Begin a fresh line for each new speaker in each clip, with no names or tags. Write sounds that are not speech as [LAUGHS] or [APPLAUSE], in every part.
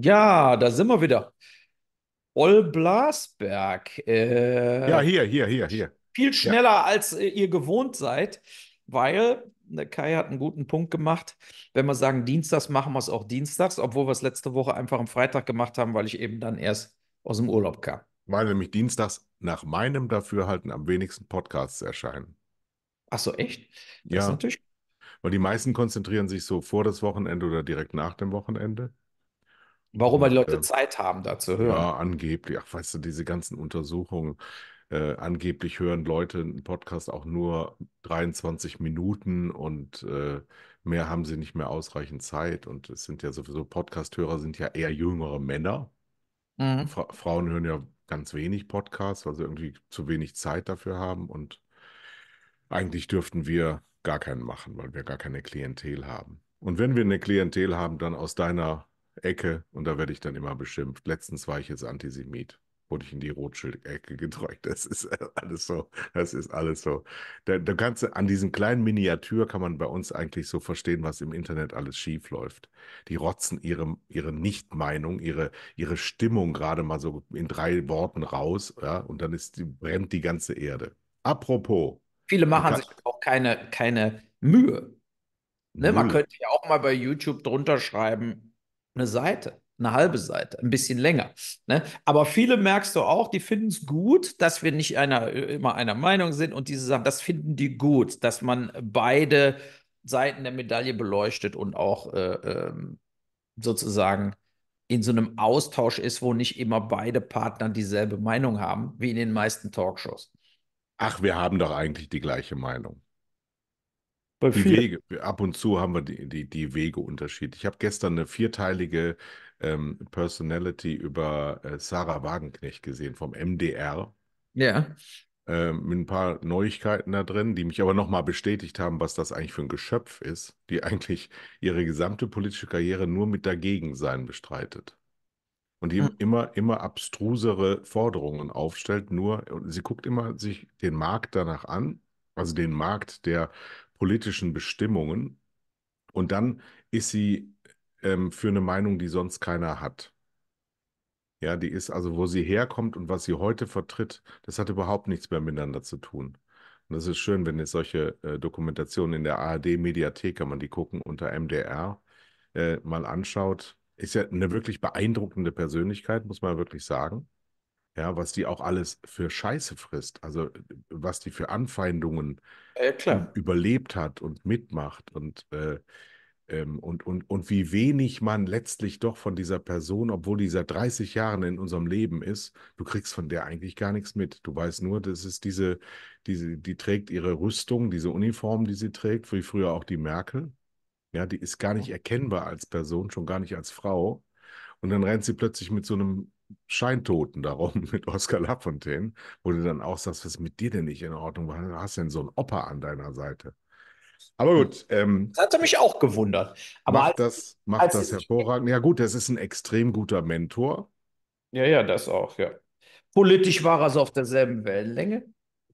Ja, da sind wir wieder. Ol Blasberg. Äh, ja, hier, hier, hier, hier. Viel schneller, ja. als äh, ihr gewohnt seid, weil ne, Kai hat einen guten Punkt gemacht. Wenn wir sagen, dienstags machen wir es auch dienstags, obwohl wir es letzte Woche einfach am Freitag gemacht haben, weil ich eben dann erst
aus dem Urlaub kam. Weil nämlich dienstags nach meinem Dafürhalten am wenigsten Podcasts erscheinen. Ach so, echt? Das ja. natürlich. Weil die meisten konzentrieren sich so vor das Wochenende oder direkt nach dem Wochenende.
Warum weil die Leute Zeit haben, da zu hören. Ja,
angeblich. Ach, weißt du, diese ganzen Untersuchungen. Äh, angeblich hören Leute einen Podcast auch nur 23 Minuten und äh, mehr haben sie nicht mehr ausreichend Zeit. Und es sind ja sowieso Podcasthörer sind ja eher jüngere Männer. Mhm. Fra Frauen hören ja ganz wenig Podcasts, weil sie irgendwie zu wenig Zeit dafür haben. Und eigentlich dürften wir gar keinen machen, weil wir gar keine Klientel haben. Und wenn wir eine Klientel haben, dann aus deiner Ecke und da werde ich dann immer beschimpft. Letztens war ich jetzt Antisemit wurde ich in die Rothschild-Ecke gedrückt. Das ist [LAUGHS] alles so. Das ist alles so. Da, da kannst du, an diesem kleinen Miniatur kann man bei uns eigentlich so verstehen, was im Internet alles schief läuft. Die rotzen ihre, ihre Nichtmeinung, ihre, ihre Stimmung gerade mal so in drei Worten raus, ja, und dann ist, brennt die ganze Erde. Apropos.
Viele machen kann, sich auch keine, keine Mühe. Ne, Mühe. man könnte ja auch mal bei YouTube drunter schreiben, eine Seite, eine halbe Seite, ein bisschen länger. Ne? Aber viele merkst du auch, die finden es gut, dass wir nicht einer, immer einer Meinung sind und diese Sachen, das finden die gut, dass man beide Seiten der Medaille beleuchtet und auch äh, ähm, sozusagen in so einem Austausch ist, wo nicht immer beide Partner dieselbe Meinung haben, wie in den meisten Talkshows. Ach, wir haben doch eigentlich die gleiche Meinung. Bei vier. Wege,
ab und zu haben wir die, die, die Wege unterschiedlich. Ich habe gestern eine vierteilige ähm, Personality über äh, Sarah Wagenknecht gesehen vom MDR. Ja. Ähm, mit ein paar Neuigkeiten da drin, die mich aber nochmal bestätigt haben, was das eigentlich für ein Geschöpf ist, die [LAUGHS] eigentlich ihre gesamte politische Karriere nur mit Dagegensein bestreitet. Und die hm. immer, immer abstrusere Forderungen aufstellt, nur, sie guckt immer sich den Markt danach an, also den Markt der politischen Bestimmungen und dann ist sie ähm, für eine Meinung, die sonst keiner hat. Ja, die ist also, wo sie herkommt und was sie heute vertritt, das hat überhaupt nichts mehr miteinander zu tun. Und das ist schön, wenn jetzt solche äh, Dokumentationen in der ARD-Mediathek, kann man die gucken, unter MDR äh, mal anschaut. Ist ja eine wirklich beeindruckende Persönlichkeit, muss man wirklich sagen ja, was die auch alles für Scheiße frisst, also äh, was die für Anfeindungen ja, überlebt hat und mitmacht und, äh, ähm, und, und, und wie wenig man letztlich doch von dieser Person, obwohl die seit 30 Jahren in unserem Leben ist, du kriegst von der eigentlich gar nichts mit. Du weißt nur, das ist diese, diese, die trägt ihre Rüstung, diese Uniform, die sie trägt, wie früher auch die Merkel. Ja, die ist gar nicht mhm. erkennbar als Person, schon gar nicht als Frau. Und dann rennt sie plötzlich mit so einem Scheintoten darum [LAUGHS] mit Oskar Lafontaine, wo du dann auch sagst, was ist mit dir denn nicht in Ordnung war, du hast denn so ein Opa an deiner Seite. Aber gut. Ähm, das hat mich auch gewundert. Aber macht als, das, macht das hervorragend. Ja gut, das ist ein extrem guter Mentor.
Ja, ja, das auch, ja. Politisch war er so auf derselben Wellenlänge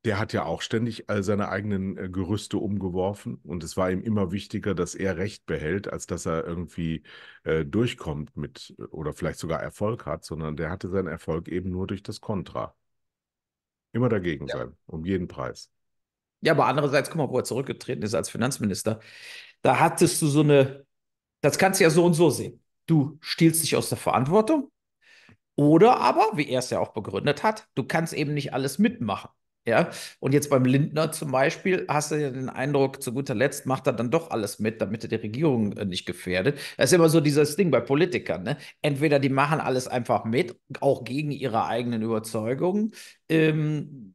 der hat ja auch ständig all seine eigenen äh, Gerüste umgeworfen und es war ihm immer wichtiger, dass er Recht behält, als dass er irgendwie äh, durchkommt mit äh, oder vielleicht sogar Erfolg hat, sondern der hatte seinen Erfolg
eben nur durch das Kontra. Immer dagegen ja. sein, um jeden Preis. Ja, aber andererseits, guck mal, wo er zurückgetreten ist als Finanzminister, da hattest du so eine, das kannst du ja so und so sehen. Du stiehlst dich aus der Verantwortung oder aber, wie er es ja auch begründet hat, du kannst eben nicht alles mitmachen. Ja, und jetzt beim Lindner zum Beispiel hast du ja den Eindruck, zu guter Letzt macht er dann doch alles mit, damit er die Regierung äh, nicht gefährdet. Das ist immer so dieses Ding bei Politikern. Ne? Entweder die machen alles einfach mit, auch gegen ihre eigenen Überzeugungen, ähm,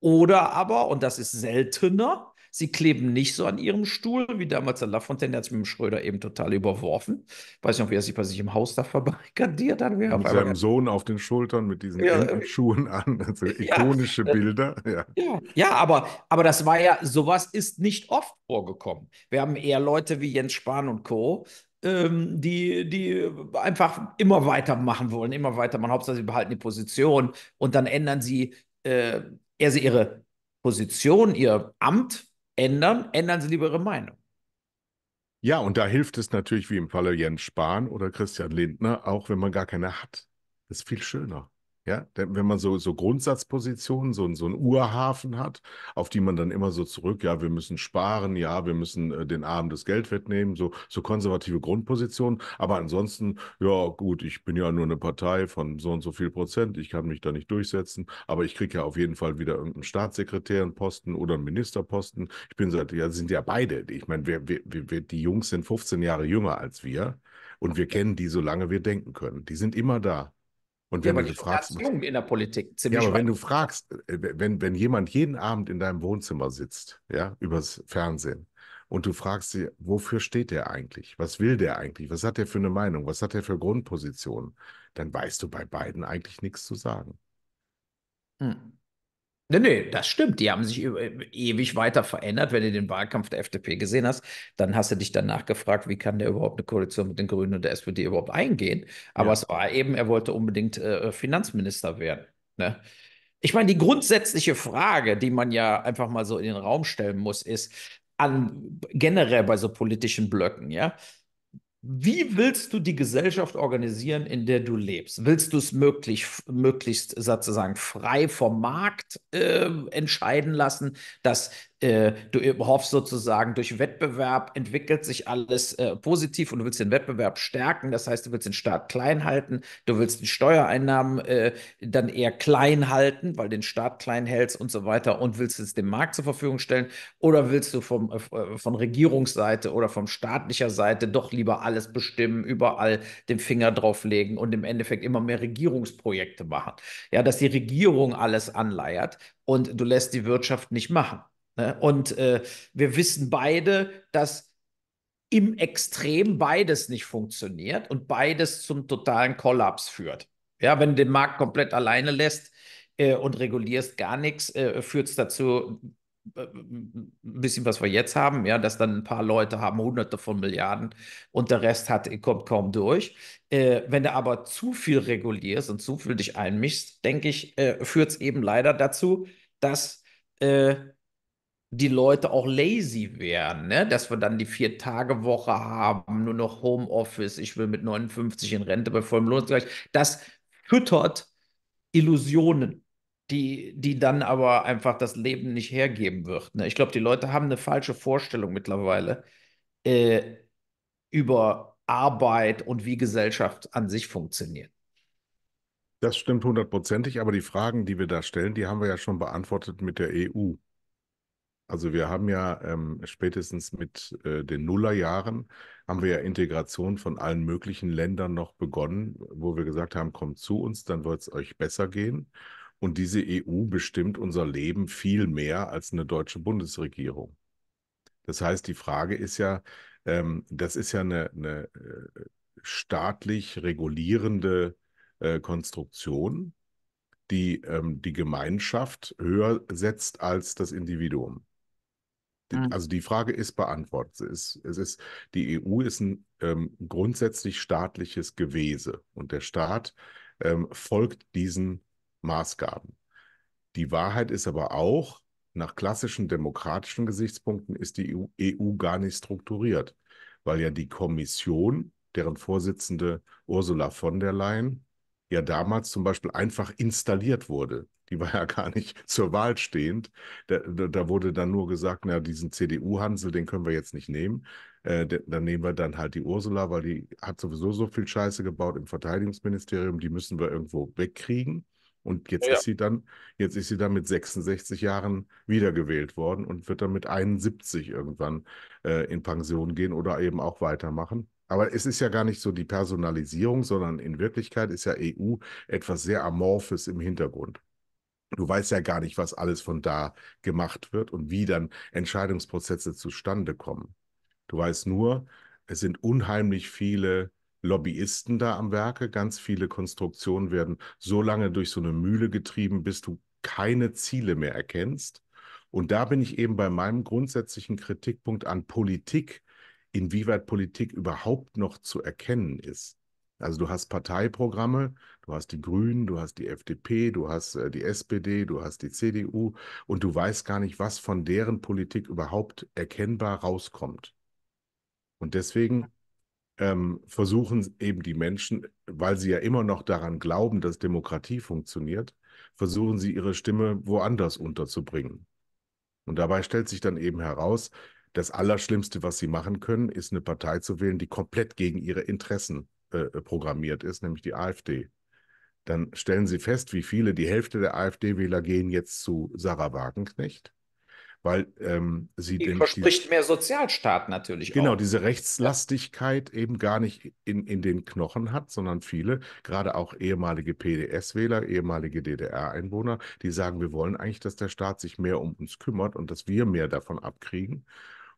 oder aber, und das ist seltener, Sie kleben nicht so an ihrem Stuhl, wie damals der Lafontaine, der hat es mit dem Schröder eben total überworfen. Ich Weiß nicht, ob er sich bei sich im Haus da [LAUGHS] verbarrikadiert hat. Mit seinem Sohn auf den Schultern, mit diesen ja, äh, Schuhen an, [LAUGHS] also ikonische ja, äh, Bilder. Ja, ja, ja aber, aber das war ja, sowas ist nicht oft vorgekommen. Wir haben eher Leute wie Jens Spahn und Co., ähm, die, die einfach immer weitermachen wollen, immer weitermachen. Hauptsache, sie behalten die Position und dann ändern sie äh, eher sie ihre Position, ihr Amt, ändern, ändern Sie lieber Ihre Meinung. Ja, und da hilft es natürlich
wie im Falle Jens Spahn oder Christian Lindner, auch wenn man gar keine hat. Das ist viel schöner. Ja, denn wenn man so, so Grundsatzpositionen, so, so einen Urhafen hat, auf die man dann immer so zurück, ja, wir müssen sparen, ja, wir müssen äh, den Armen das Geld wegnehmen, so, so konservative Grundpositionen. Aber ansonsten, ja, gut, ich bin ja nur eine Partei von so und so viel Prozent, ich kann mich da nicht durchsetzen, aber ich kriege ja auf jeden Fall wieder irgendeinen Staatssekretärenposten oder einen Ministerposten. Ich bin seit, ja, sind ja beide. Ich meine, wir, wir, wir, die Jungs sind 15 Jahre jünger als wir und wir kennen die, solange wir denken können. Die sind immer da. Und wenn ja, du fragst,
jung in der Politik, ziemlich. Ja, aber wenn
du fragst, äh, wenn, wenn jemand jeden Abend in deinem Wohnzimmer sitzt, ja, übers Fernsehen, und du fragst sie, wofür steht der eigentlich? Was will der eigentlich? Was hat der für eine Meinung? Was hat der für Grundpositionen? Dann weißt du bei beiden eigentlich nichts
zu sagen. Hm. Nee, nee, das stimmt. Die haben sich ewig weiter verändert. Wenn du den Wahlkampf der FDP gesehen hast, dann hast du dich danach gefragt, wie kann der überhaupt eine Koalition mit den Grünen und der SPD überhaupt eingehen? Aber ja. es war eben, er wollte unbedingt äh, Finanzminister werden. Ne? Ich meine, die grundsätzliche Frage, die man ja einfach mal so in den Raum stellen muss, ist an generell bei so politischen Blöcken, ja, wie willst du die Gesellschaft organisieren, in der du lebst? Willst du es möglich, möglichst sozusagen frei vom Markt äh, entscheiden lassen, dass äh, du äh, hoffst sozusagen, durch Wettbewerb entwickelt sich alles äh, positiv und du willst den Wettbewerb stärken. Das heißt, du willst den Staat klein halten, du willst die Steuereinnahmen äh, dann eher klein halten, weil den Staat klein hältst und so weiter und willst es dem Markt zur Verfügung stellen. Oder willst du vom, äh, von Regierungsseite oder von staatlicher Seite doch lieber alles bestimmen, überall den Finger drauflegen und im Endeffekt immer mehr Regierungsprojekte machen? Ja, dass die Regierung alles anleiert und du lässt die Wirtschaft nicht machen. Ne? Und äh, wir wissen beide, dass im Extrem beides nicht funktioniert und beides zum totalen Kollaps führt. Ja, wenn du den Markt komplett alleine lässt äh, und regulierst gar nichts, äh, führt es dazu, äh, ein bisschen, was wir jetzt haben, ja, dass dann ein paar Leute haben hunderte von Milliarden und der Rest hat, kommt kaum durch. Äh, wenn du aber zu viel regulierst und zu viel dich einmischst, denke ich, äh, führt es eben leider dazu, dass äh, die Leute auch lazy werden, ne? dass wir dann die Vier-Tage-Woche haben, nur noch Homeoffice, ich will mit 59 in Rente bei vollem Lohngleich. Das füttert Illusionen, die, die dann aber einfach das Leben nicht hergeben wird. Ne? Ich glaube, die Leute haben eine falsche Vorstellung mittlerweile äh, über Arbeit und wie Gesellschaft an sich funktioniert.
Das stimmt hundertprozentig, aber die Fragen, die wir da stellen, die haben wir ja schon beantwortet mit der EU. Also wir haben ja ähm, spätestens mit äh, den Nullerjahren haben wir ja Integration von allen möglichen Ländern noch begonnen, wo wir gesagt haben, kommt zu uns, dann wird es euch besser gehen. Und diese EU bestimmt unser Leben viel mehr als eine deutsche Bundesregierung. Das heißt, die Frage ist ja, ähm, das ist ja eine, eine äh, staatlich regulierende äh, Konstruktion, die ähm, die Gemeinschaft höher setzt als das Individuum. Mhm. Also die Frage ist beantwortet. Es ist, es ist, die EU ist ein ähm, grundsätzlich staatliches Gewese und der Staat ähm, folgt diesen Maßgaben. Die Wahrheit ist aber auch, nach klassischen demokratischen Gesichtspunkten ist die EU, EU gar nicht strukturiert, weil ja die Kommission, deren Vorsitzende Ursula von der Leyen, ja damals zum Beispiel einfach installiert wurde die war ja gar nicht [LAUGHS] zur Wahl stehend. Da, da wurde dann nur gesagt, na, diesen CDU-Hansel, den können wir jetzt nicht nehmen. Äh, dann nehmen wir dann halt die Ursula, weil die hat sowieso so viel Scheiße gebaut im Verteidigungsministerium, die müssen wir irgendwo wegkriegen. Und jetzt ja. ist sie dann, jetzt ist sie dann mit 66 Jahren wiedergewählt worden und wird dann mit 71 irgendwann äh, in Pension gehen oder eben auch weitermachen. Aber es ist ja gar nicht so die Personalisierung, sondern in Wirklichkeit ist ja EU etwas sehr Amorphes im Hintergrund. Du weißt ja gar nicht, was alles von da gemacht wird und wie dann Entscheidungsprozesse zustande kommen. Du weißt nur, es sind unheimlich viele Lobbyisten da am Werke. Ganz viele Konstruktionen werden so lange durch so eine Mühle getrieben, bis du keine Ziele mehr erkennst. Und da bin ich eben bei meinem grundsätzlichen Kritikpunkt an Politik, inwieweit Politik überhaupt noch zu erkennen ist. Also du hast Parteiprogramme, du hast die Grünen, du hast die FDP, du hast äh, die SPD, du hast die CDU und du weißt gar nicht, was von deren Politik überhaupt erkennbar rauskommt. Und deswegen ähm, versuchen eben die Menschen, weil sie ja immer noch daran glauben, dass Demokratie funktioniert, versuchen sie ihre Stimme woanders unterzubringen. Und dabei stellt sich dann eben heraus, das Allerschlimmste, was sie machen können, ist eine Partei zu wählen, die komplett gegen ihre Interessen äh, äh, programmiert ist, nämlich die AfD. Dann stellen Sie fest, wie viele, die Hälfte der AfD-Wähler gehen jetzt zu Sarah Wagenknecht, weil ähm, sie die den. verspricht
die, mehr Sozialstaat natürlich. Genau, auch. diese
Rechtslastigkeit eben gar nicht in, in den Knochen hat, sondern viele, gerade auch ehemalige PDS-Wähler, ehemalige DDR-Einwohner, die sagen, wir wollen eigentlich, dass der Staat sich mehr um uns kümmert und dass wir mehr davon abkriegen.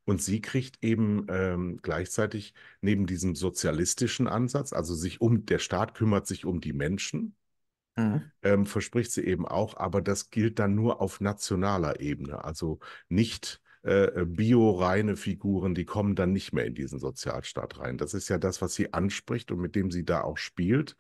Und sie kriegt eben ähm, gleichzeitig neben diesem sozialistischen Ansatz, also sich um, der Staat kümmert sich um die Menschen, Mhm. Ähm, verspricht sie eben auch, aber das gilt dann nur auf nationaler Ebene. Also nicht äh, bio-reine Figuren, die kommen dann nicht mehr in diesen Sozialstaat rein. Das ist ja das, was sie anspricht und mit dem sie da auch spielt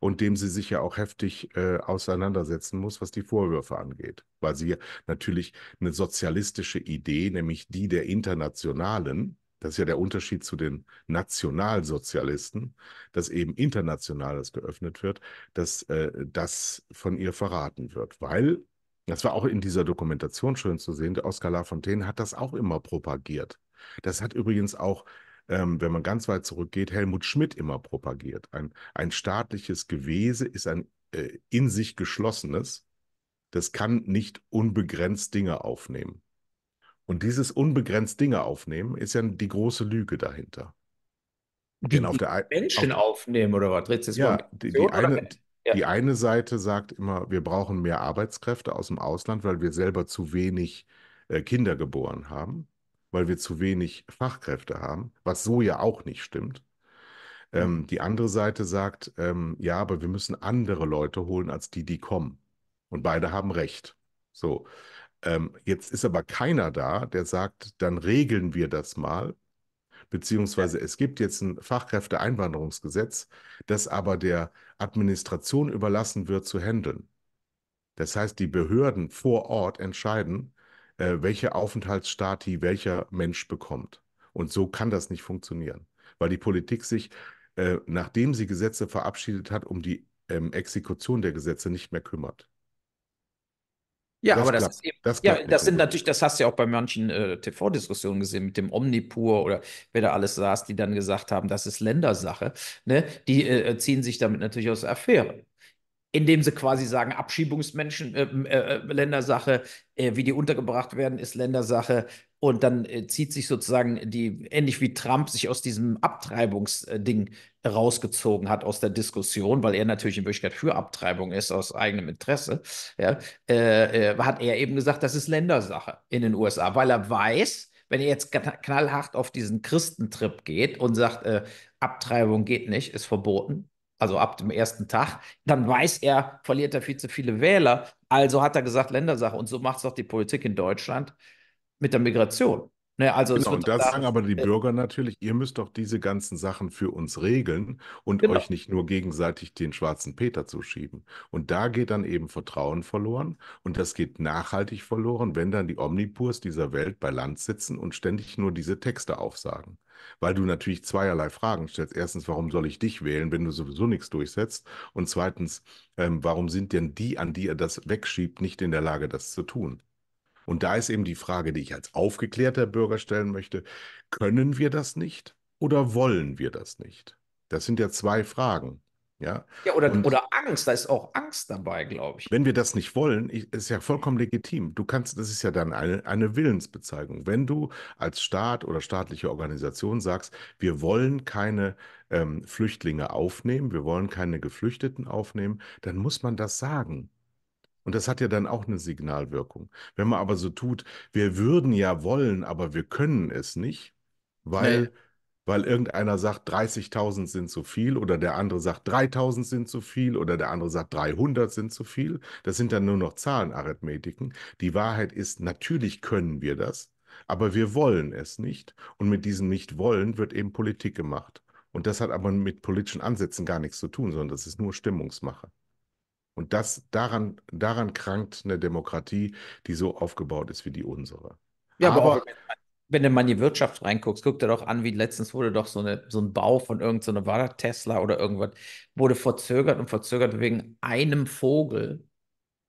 und dem sie sich ja auch heftig äh, auseinandersetzen muss, was die Vorwürfe angeht, weil sie natürlich eine sozialistische Idee, nämlich die der Internationalen, das ist ja der Unterschied zu den Nationalsozialisten, dass eben internationales geöffnet wird, dass äh, das von ihr verraten wird, weil das war auch in dieser Dokumentation schön zu sehen. Oskar Lafontaine hat das auch immer propagiert. Das hat übrigens auch ähm, wenn man ganz weit zurückgeht, Helmut Schmidt immer propagiert. Ein, ein staatliches Gewese ist ein äh, in sich geschlossenes. Das kann nicht unbegrenzt Dinge aufnehmen. Und dieses unbegrenzt Dinge aufnehmen ist ja die große Lüge dahinter. Die, Denn auf der ein, Menschen auf,
aufnehmen oder was? Redest ja, die, die eine,
ja. die eine Seite sagt immer, wir brauchen mehr Arbeitskräfte aus dem Ausland, weil wir selber zu wenig äh, Kinder geboren haben weil wir zu wenig Fachkräfte haben, was so ja auch nicht stimmt. Ähm, die andere Seite sagt, ähm, ja, aber wir müssen andere Leute holen als die, die kommen. Und beide haben recht. So. Ähm, jetzt ist aber keiner da, der sagt, dann regeln wir das mal. Beziehungsweise es gibt jetzt ein Fachkräfteeinwanderungsgesetz, das aber der Administration überlassen wird zu handeln. Das heißt, die Behörden vor Ort entscheiden, äh, welche die welcher Mensch bekommt. Und so kann das nicht funktionieren, weil die Politik sich, äh, nachdem sie Gesetze verabschiedet hat, um die ähm, Exekution der Gesetze nicht mehr
kümmert. Ja, das aber klappt, das ist eben, das ja, das sind natürlich, das hast du ja auch bei manchen äh, TV-Diskussionen gesehen mit dem Omnipur oder wer da alles saß, die dann gesagt haben, das ist Ländersache. Ne? Die äh, äh ziehen sich damit natürlich aus der Affäre indem sie quasi sagen, Abschiebungsmenschen, äh, äh, äh, Ländersache, äh, wie die untergebracht werden, ist Ländersache. Und dann äh, zieht sich sozusagen die, ähnlich wie Trump sich aus diesem Abtreibungsding rausgezogen hat aus der Diskussion, weil er natürlich in Wirklichkeit für Abtreibung ist, aus eigenem Interesse, ja, äh, hat er eben gesagt, das ist Ländersache in den USA, weil er weiß, wenn er jetzt knallhart auf diesen Christentrip geht und sagt, Abtreibung geht nicht, ist verboten, also ab dem ersten Tag, dann weiß er, verliert er viel zu viele Wähler. Also hat er gesagt, Ländersache. Und so macht es doch die Politik in Deutschland mit der Migration. Ne, also genau, und da sagen aber
die äh, Bürger natürlich, ihr müsst doch diese ganzen Sachen für uns regeln und genau. euch nicht nur gegenseitig den schwarzen Peter zuschieben. Und da geht dann eben Vertrauen verloren und das geht nachhaltig verloren, wenn dann die Omnipurs dieser Welt bei Land sitzen und ständig nur diese Texte aufsagen weil du natürlich zweierlei Fragen stellst. Erstens, warum soll ich dich wählen, wenn du sowieso nichts durchsetzt? Und zweitens, ähm, warum sind denn die, an die er das wegschiebt, nicht in der Lage, das zu tun? Und da ist eben die Frage, die ich als aufgeklärter Bürger stellen möchte, können wir das nicht oder wollen wir das nicht? Das sind ja zwei Fragen. Ja, ja oder, oder Angst, da ist auch Angst dabei, glaube ich. Wenn wir das nicht wollen, ist ja vollkommen legitim. Du kannst, das ist ja dann eine, eine Willensbezeigung. Wenn du als Staat oder staatliche Organisation sagst, wir wollen keine ähm, Flüchtlinge aufnehmen, wir wollen keine Geflüchteten aufnehmen, dann muss man das sagen. Und das hat ja dann auch eine Signalwirkung. Wenn man aber so tut, wir würden ja wollen, aber wir können es nicht, weil nee weil irgendeiner sagt, 30.000 sind zu viel oder der andere sagt, 3.000 sind zu viel oder der andere sagt, 300 sind zu viel. Das sind dann nur noch Zahlenarithmetiken. Die Wahrheit ist, natürlich können wir das, aber wir wollen es nicht. Und mit diesem Nicht-Wollen wird eben Politik gemacht. Und das hat aber mit politischen Ansätzen gar nichts zu tun, sondern das ist nur Stimmungsmache. Und das, daran, daran krankt eine Demokratie, die so aufgebaut ist wie
die unsere. Ja, aber, aber wenn du mal in die Wirtschaft reinguckst, guck dir doch an, wie letztens wurde doch so, eine, so ein Bau von irgendeiner, so war Tesla oder irgendwas, wurde verzögert und verzögert wegen einem Vogel,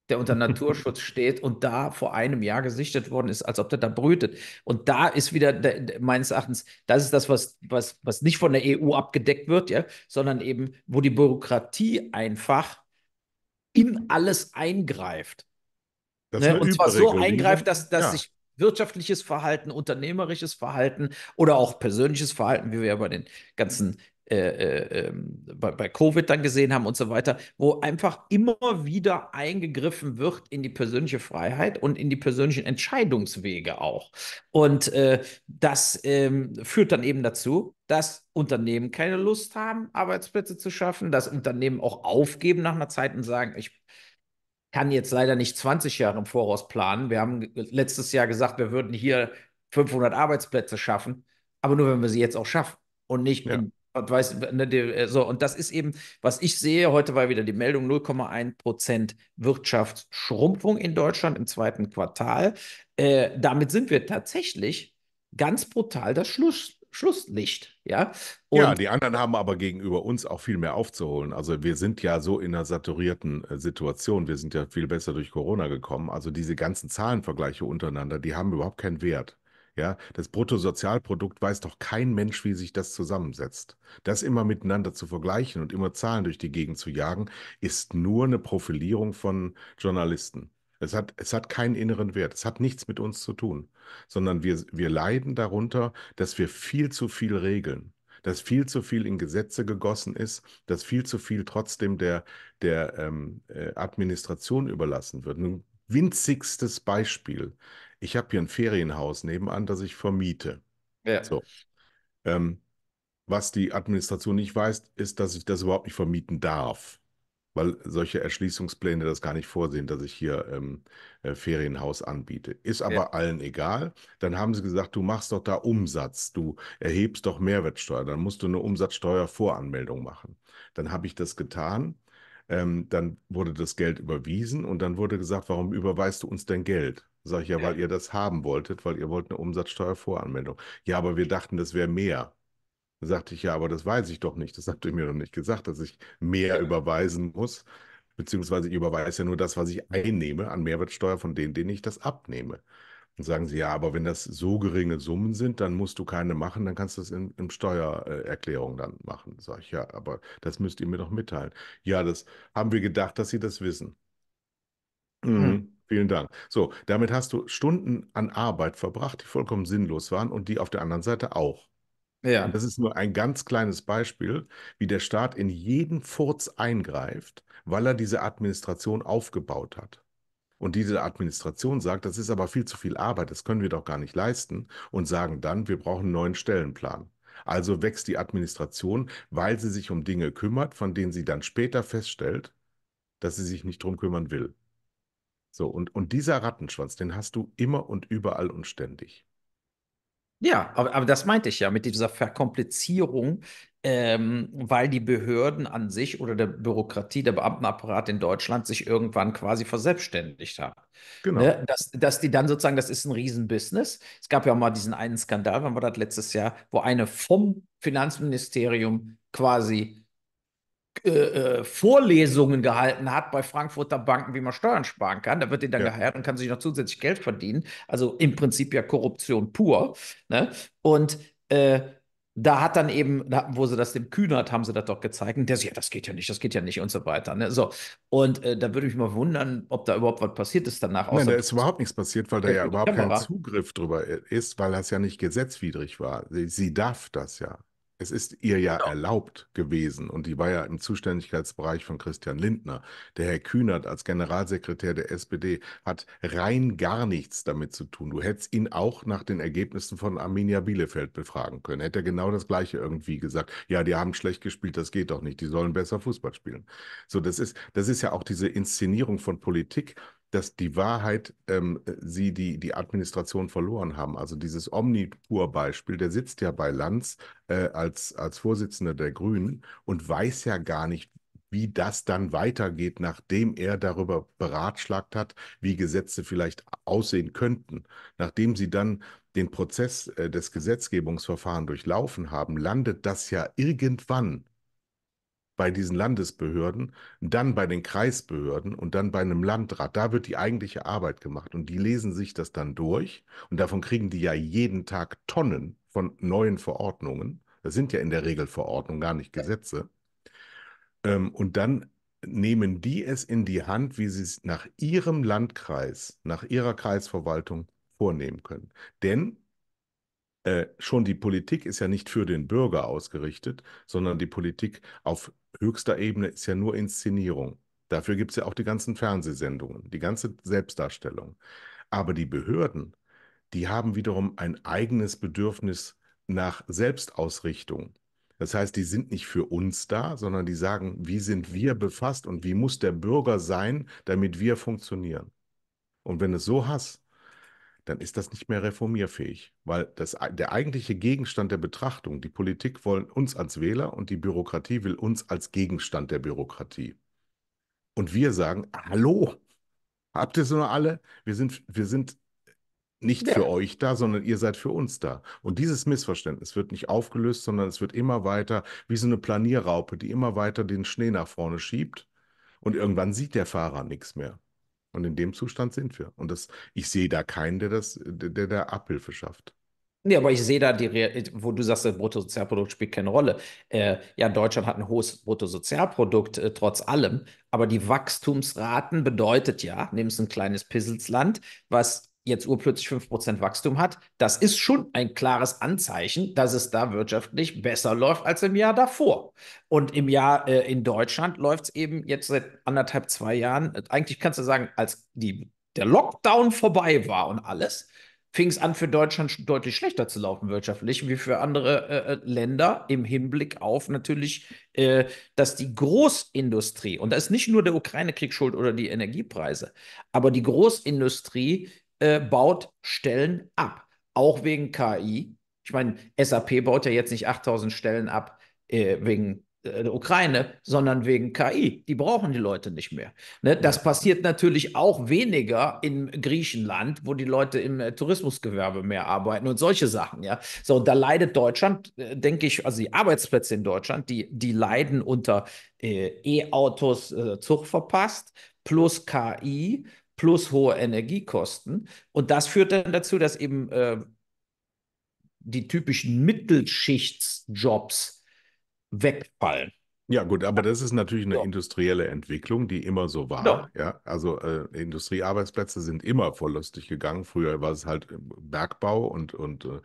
der unter Naturschutz [LAUGHS] steht und da vor einem Jahr gesichtet worden ist, als ob der da brütet. Und da ist wieder de, de, meines Erachtens, das ist das, was, was, was nicht von der EU abgedeckt wird, ja, sondern eben, wo die Bürokratie einfach in alles eingreift. Ne? Und zwar so eingreift, ne? dass, dass ja. sich wirtschaftliches Verhalten, unternehmerisches Verhalten oder auch persönliches Verhalten, wie wir ja bei den ganzen äh, äh, ähm, bei, bei, Covid dann gesehen haben und so weiter, wo einfach immer wieder eingegriffen wird in die persönliche Freiheit und in die persönlichen Entscheidungswege auch. Und äh, das ähm, führt dann eben dazu, dass Unternehmen keine Lust haben, Arbeitsplätze zu schaffen, dass Unternehmen auch aufgeben nach einer Zeit und sagen, ich kann jetzt leider nicht 20 Jahre im Voraus planen. Wir haben letztes Jahr gesagt, wir würden hier 500 Arbeitsplätze schaffen, aber nur, wenn wir sie jetzt auch schaffen und nicht ja. in, weiß, ne, äh, so. Und das ist eben, was ich sehe, heute war wieder die Meldung 0,1 Prozent Wirtschaftsschrumpfung in Deutschland im zweiten Quartal. Äh, damit sind wir tatsächlich ganz brutal das Schluss, Schlusslicht, ja. Und ja, die anderen
haben aber gegenüber uns auch viel mehr aufzuholen. Also wir sind ja so in einer saturierten äh, Situation. Wir sind ja viel besser durch Corona gekommen. Also diese ganzen Zahlenvergleiche untereinander, die haben überhaupt keinen Wert. Ja, das Bruttosozialprodukt weiß doch kein Mensch, wie sich das zusammensetzt. Das immer miteinander zu vergleichen und immer Zahlen durch die Gegend zu jagen, ist nur eine Profilierung von Journalisten. Es hat, es hat keinen inneren Wert. Es hat nichts mit uns zu tun, sondern wir, wir leiden darunter, dass wir viel zu viel regeln, dass viel zu viel in Gesetze gegossen ist, dass viel zu viel trotzdem der, der ähm, äh, Administration überlassen wird. Ein winzigstes Beispiel. Ich habe hier ein Ferienhaus nebenan, das ich vermiete. Ja. So. Ähm, was die Administration nicht weiß, ist, dass ich das überhaupt nicht vermieten darf weil solche Erschließungspläne das gar nicht vorsehen, dass ich hier ähm, äh, Ferienhaus anbiete. Ist aber ja. allen egal. Dann haben sie gesagt, du machst doch da Umsatz, du erhebst doch Mehrwertsteuer, dann musst du eine Umsatzsteuervoranmeldung machen. Dann habe ich das getan. Ähm, dann wurde das Geld überwiesen und dann wurde gesagt, warum überweist du uns denn Geld? Sag ich ja, ja, weil ihr das haben wolltet, weil ihr wollt eine Umsatzsteuervoranmeldung. Ja, aber wir dachten, das wäre mehr sagte ich, ja, aber das weiß ich doch nicht. Das habt ihr mir noch nicht gesagt, dass ich mehr überweisen muss. Beziehungsweise ich überweise ja nur das, was ich einnehme an Mehrwertsteuer von denen, denen ich das abnehme. Und sagen sie, ja, aber wenn das so geringe Summen sind, dann musst du keine machen, dann kannst du das in, in Steuererklärung dann machen. Sag ich, ja, aber das müsst ihr mir doch mitteilen. Ja, das haben wir gedacht, dass sie das wissen. Mhm. Hm. Vielen Dank. So, damit hast du Stunden an Arbeit verbracht, die vollkommen sinnlos waren und die auf der anderen Seite auch. Ja. das ist nur ein ganz kleines Beispiel, wie der Staat in jeden Furz eingreift, weil er diese Administration aufgebaut hat. Und diese Administration sagt, das ist aber viel zu viel Arbeit, das können wir doch gar nicht leisten und sagen dann, wir brauchen einen neuen Stellenplan. Also wächst die Administration, weil sie sich um Dinge kümmert, von denen sie dann später feststellt, dass sie sich nicht drum kümmern will. So, und, und dieser Rattenschwanz, den hast du immer und überall und ständig.
Ja, aber, aber das meinte ich ja mit dieser Verkomplizierung, ähm, weil die Behörden an sich oder der Bürokratie, der Beamtenapparat in Deutschland sich irgendwann quasi verselbstständigt haben. Genau. Ne? Dass, dass die dann sozusagen, das ist ein Riesenbusiness. Es gab ja auch mal diesen einen Skandal, wann war das letztes Jahr, wo eine vom Finanzministerium quasi äh, äh, Vorlesungen gehalten hat bei Frankfurter Banken, wie man Steuern sparen kann. Da wird ihn dann ja. geheiert und kann sich noch zusätzlich Geld verdienen. Also im Prinzip ja Korruption pur. Ne? Und äh, da hat dann eben, da, wo sie das dem Kühnert, haben sie das doch gezeigt. Und der sagt, ja, das geht ja nicht, das geht ja nicht und so weiter. Ne? So. Und äh, da würde ich mich mal wundern, ob da überhaupt was passiert ist danach. Nein, da ist überhaupt
nichts passiert, weil da äh, ja überhaupt kein
Zugriff drüber
ist, weil das ja nicht gesetzwidrig war. Sie, sie darf das ja. Es ist ihr ja genau. erlaubt gewesen und die war ja im Zuständigkeitsbereich von Christian Lindner. Der Herr Kühnert als Generalsekretär der SPD hat rein gar nichts damit zu tun. Du hättest ihn auch nach den Ergebnissen von Arminia Bielefeld befragen können. Hätte er genau das Gleiche irgendwie gesagt. Ja, die haben schlecht gespielt, das geht doch nicht. Die sollen besser Fußball spielen. So, das ist, das ist ja auch diese Inszenierung von Politik, dass die Wahrheit ähm, äh, sie die, die Administration verloren haben. Also dieses Omnipur-Beispiel, der sitzt ja bei Lanz äh, als, als Vorsitzender der Grünen und weiß ja gar nicht, wie das dann weitergeht, nachdem er darüber beratschlagt hat, wie Gesetze vielleicht aussehen könnten. Nachdem sie dann den Prozess äh, des Gesetzgebungsverfahrens durchlaufen haben, landet das ja irgendwann bei diesen Landesbehörden, dann bei den Kreisbehörden und dann bei einem Landrat. Da wird die eigentliche Arbeit gemacht und die lesen sich das dann durch und davon kriegen die ja jeden Tag Tonnen von neuen Verordnungen. Das sind ja in der Regel Verordnungen, gar nicht Gesetze. Ähm, und dann nehmen die es in die Hand, wie sie es nach ihrem Landkreis, nach ihrer Kreisverwaltung vornehmen können. Denn äh, schon die Politik ist ja nicht für den Bürger ausgerichtet, sondern die Politik auf höchster Ebene ist ja nur Inszenierung. Dafür gibt es ja auch die ganzen Fernsehsendungen, die ganze Selbstdarstellung. Aber die Behörden, die haben wiederum ein eigenes Bedürfnis nach Selbstausrichtung. Das heißt, die sind nicht für uns da, sondern die sagen, wie sind wir befasst und wie muss der Bürger sein, damit wir funktionieren. Und wenn du es so hast, dann ist das nicht mehr reformierfähig, weil das, der eigentliche Gegenstand der Betrachtung, die Politik wollen uns als Wähler und die Bürokratie will uns als Gegenstand der Bürokratie. Und wir sagen, hallo, habt ihr es nur alle? Wir sind, wir sind nicht ja. für euch da, sondern ihr seid für uns da. Und dieses Missverständnis wird nicht aufgelöst, sondern es wird immer weiter wie so eine Planierraupe, die immer weiter den Schnee nach vorne schiebt. Und irgendwann sieht der Fahrer nichts mehr. Und in dem Zustand sind wir. Und das, ich sehe da keinen, der das, der da Abhilfe
schafft. Ja, aber ich sehe da die, wo du sagst, das Bruttosozialprodukt spielt keine Rolle. Äh, ja, Deutschland hat ein hohes Bruttosozialprodukt äh, trotz allem, aber die Wachstumsraten bedeutet ja, nimmst ein kleines Pisselsland, was jetzt urplötzlich 5% Wachstum hat, das ist schon ein klares Anzeichen, dass es da wirtschaftlich besser läuft als im Jahr davor. Und im Jahr äh, in Deutschland läuft es eben jetzt seit anderthalb, zwei Jahren, äh, eigentlich kannst du sagen, als die, der Lockdown vorbei war und alles, fing es an für Deutschland deutlich schlechter zu laufen wirtschaftlich wie für andere äh, äh, Länder im Hinblick auf natürlich, äh, dass die Großindustrie, und da ist nicht nur der Ukraine-Krieg schuld oder die Energiepreise, aber die Großindustrie äh, baut Stellen ab, auch wegen KI. Ich meine, SAP baut ja jetzt nicht 8000 Stellen ab äh, wegen äh, der Ukraine, sondern wegen KI. Die brauchen die Leute nicht mehr. Ne? Das ja. passiert natürlich auch weniger in Griechenland, wo die Leute im äh, Tourismusgewerbe mehr arbeiten und solche Sachen. Ja, so da leidet Deutschland, äh, denke ich, also die Arbeitsplätze in Deutschland, die die leiden unter äh, E-Autos Zug verpasst plus KI plus hohe Energiekosten. Und das führt dann dazu, dass eben äh, die typischen Mittelschichtsjobs
wegfallen. Ja, gut, aber das ist natürlich eine ja. industrielle Entwicklung, die immer so war. Ja, ja also äh, Industriearbeitsplätze sind immer verlustig gegangen. Früher war es halt äh, Bergbau und, und äh,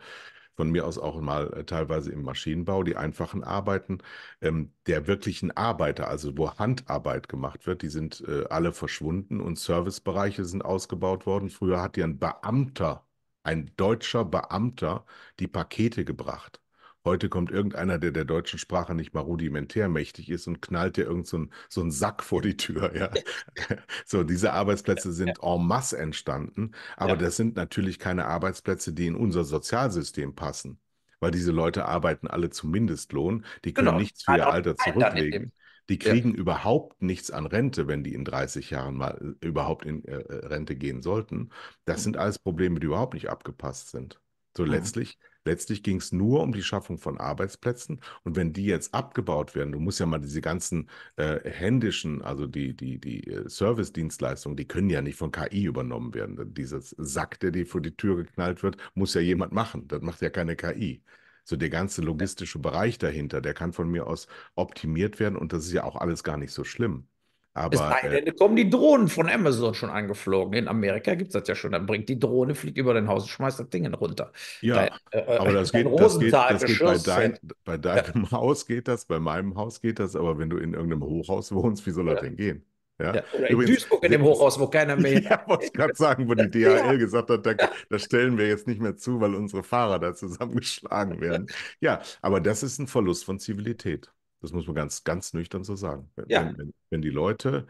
von mir aus auch mal äh, teilweise im Maschinenbau, die einfachen Arbeiten ähm, der wirklichen Arbeiter, also wo Handarbeit gemacht wird, die sind äh, alle verschwunden und Servicebereiche sind ausgebaut worden. Früher hat ja ein Beamter, ein deutscher Beamter, die Pakete gebracht. Heute kommt irgendeiner, der der deutschen Sprache nicht mal rudimentär mächtig ist und knallt dir irgendeinen so, so einen Sack vor die Tür. Ja? [LAUGHS] so, diese Arbeitsplätze sind en masse entstanden, aber ja. das sind natürlich keine Arbeitsplätze, die in unser Sozialsystem passen. Weil diese Leute arbeiten alle zum Mindestlohn, die können genau. nichts für ihr Alter zurücklegen. Die kriegen ja. überhaupt nichts an Rente, wenn die in 30 Jahren mal äh, überhaupt in äh, äh, Rente gehen sollten. Das mhm. sind alles Probleme, die überhaupt nicht abgepasst sind. So mhm. letztlich Letztlich ging es nur um die Schaffung von Arbeitsplätzen. Und wenn die jetzt abgebaut werden, du musst ja mal diese ganzen äh, händischen, also die, die, die äh, Service-Dienstleistungen, die können ja nicht von KI übernommen werden. Dieses Sack, der dir vor die Tür geknallt wird, muss ja jemand machen. Das macht ja keine KI. So der ganze logistische Bereich dahinter, der kann von mir aus
optimiert werden und das ist ja auch alles gar nicht so
schlimm. Aber, es sei äh, denn, äh, kommen die Drohnen
von Amazon schon angeflogen. In Amerika gibt es das ja schon. Dann bringt die Drohne, fliegt über dein Haus und schmeißt das Ding runter. Ja, dein, äh, äh aber das geht, das geht, das geht bei, dein,
bei deinem ja. [LAUGHS] Haus geht das, bei meinem Haus geht das, aber wenn du in irgendeinem Hochhaus wohnst, wie soll ja. das denn gehen? Ja. ja. Oder in Duisburg in dem Hochhaus, wo keiner mehr. [LAUGHS] Ja, wollte ich gerade sagen, wo die DHL [LAUGHS] ja. gesagt hat, da, da, stellen wir jetzt nicht mehr zu, weil unsere Fahrer da zusammengeschlagen werden. Ja, aber das ist ein Verlust von Zivilität. Das muss man ganz, ganz nüchtern so sagen. Ja. Wenn, wenn, die Leute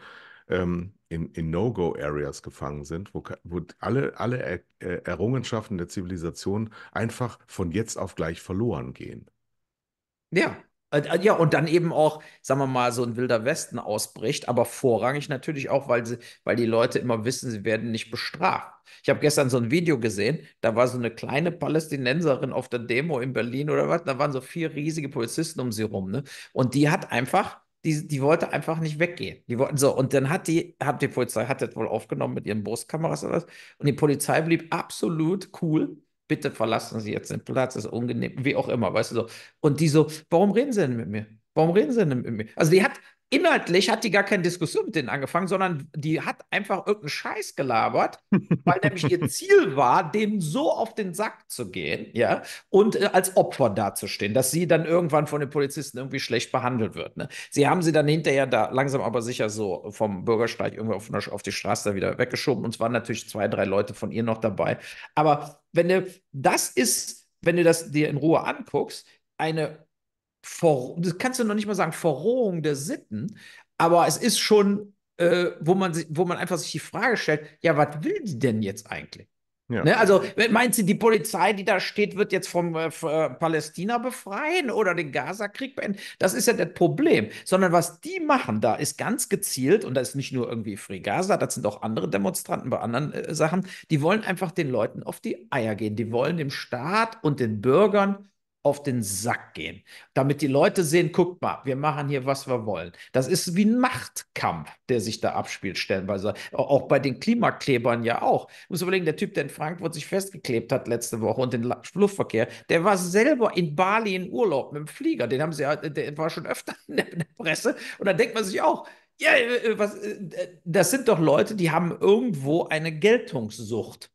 ähm, in, in No-Go-Areas gefangen sind, wo, wo alle, alle er er Errungenschaften der Zivilisation einfach von jetzt auf gleich verloren gehen.
Ja, äh, äh, ja, und dann eben auch, sagen wir mal, so ein wilder Westen ausbricht, aber vorrangig natürlich auch, weil, sie, weil die Leute immer wissen, sie werden nicht bestraft. Ich habe gestern so ein Video gesehen, da war so eine kleine Palästinenserin auf der Demo in Berlin oder was, da waren so vier riesige Polizisten um sie rum, ne? Und die hat einfach, die, die wollte einfach nicht weggehen. Die wollten so, und dann hat die, hat die Polizei, hat das wohl aufgenommen mit ihren Brustkameras oder was, und die Polizei blieb absolut cool bitte verlassen Sie jetzt den Platz, ist unangenehm, wie auch immer, weißt du so. Und die so, warum reden Sie denn mit mir? Warum reden Sie denn mit mir? Also die hat inhaltlich hat die gar keine Diskussion mit denen angefangen, sondern die hat einfach irgendeinen Scheiß gelabert, weil nämlich ihr Ziel war, denen so auf den Sack zu gehen, ja, und äh, als Opfer dazustehen, dass sie dann irgendwann von den Polizisten irgendwie schlecht behandelt wird. Ne? Sie haben sie dann hinterher da langsam aber sicher so vom Bürgersteig irgendwie auf, auf die Straße wieder weggeschoben und es waren natürlich zwei, drei Leute von ihr noch dabei. Aber wenn du das ist, wenn du das dir in Ruhe anguckst, eine Ver das kannst du noch nicht mal sagen, Verrohung der Sitten, aber es ist schon, äh, wo, man, wo man einfach sich die Frage stellt, ja, was will die denn jetzt eigentlich? Ja. Ne, also meinst du, die Polizei, die da steht, wird jetzt vom äh, äh, Palästina befreien oder den Gaza-Krieg beenden? Das ist ja das Problem. Sondern was die machen da, ist ganz gezielt, und das ist nicht nur irgendwie Free Gaza, das sind auch andere Demonstranten bei anderen äh, Sachen, die wollen einfach den Leuten auf die Eier gehen. Die wollen dem Staat und den Bürgern auf den Sack gehen, damit die Leute sehen, guckt mal, wir machen hier, was wir wollen. Das ist wie ein Machtkampf, der sich da abspielt stellenweise. Auch bei den Klimaklebern ja auch. Ich muss überlegen, der Typ, der in Frankfurt sich festgeklebt hat letzte Woche und den Luftverkehr, der war selber in Bali in Urlaub mit dem Flieger. Den haben sie ja, der war schon öfter in der, in der Presse. Und da denkt man sich auch, ja, äh, äh, was, äh, das sind doch Leute, die haben irgendwo eine Geltungssucht.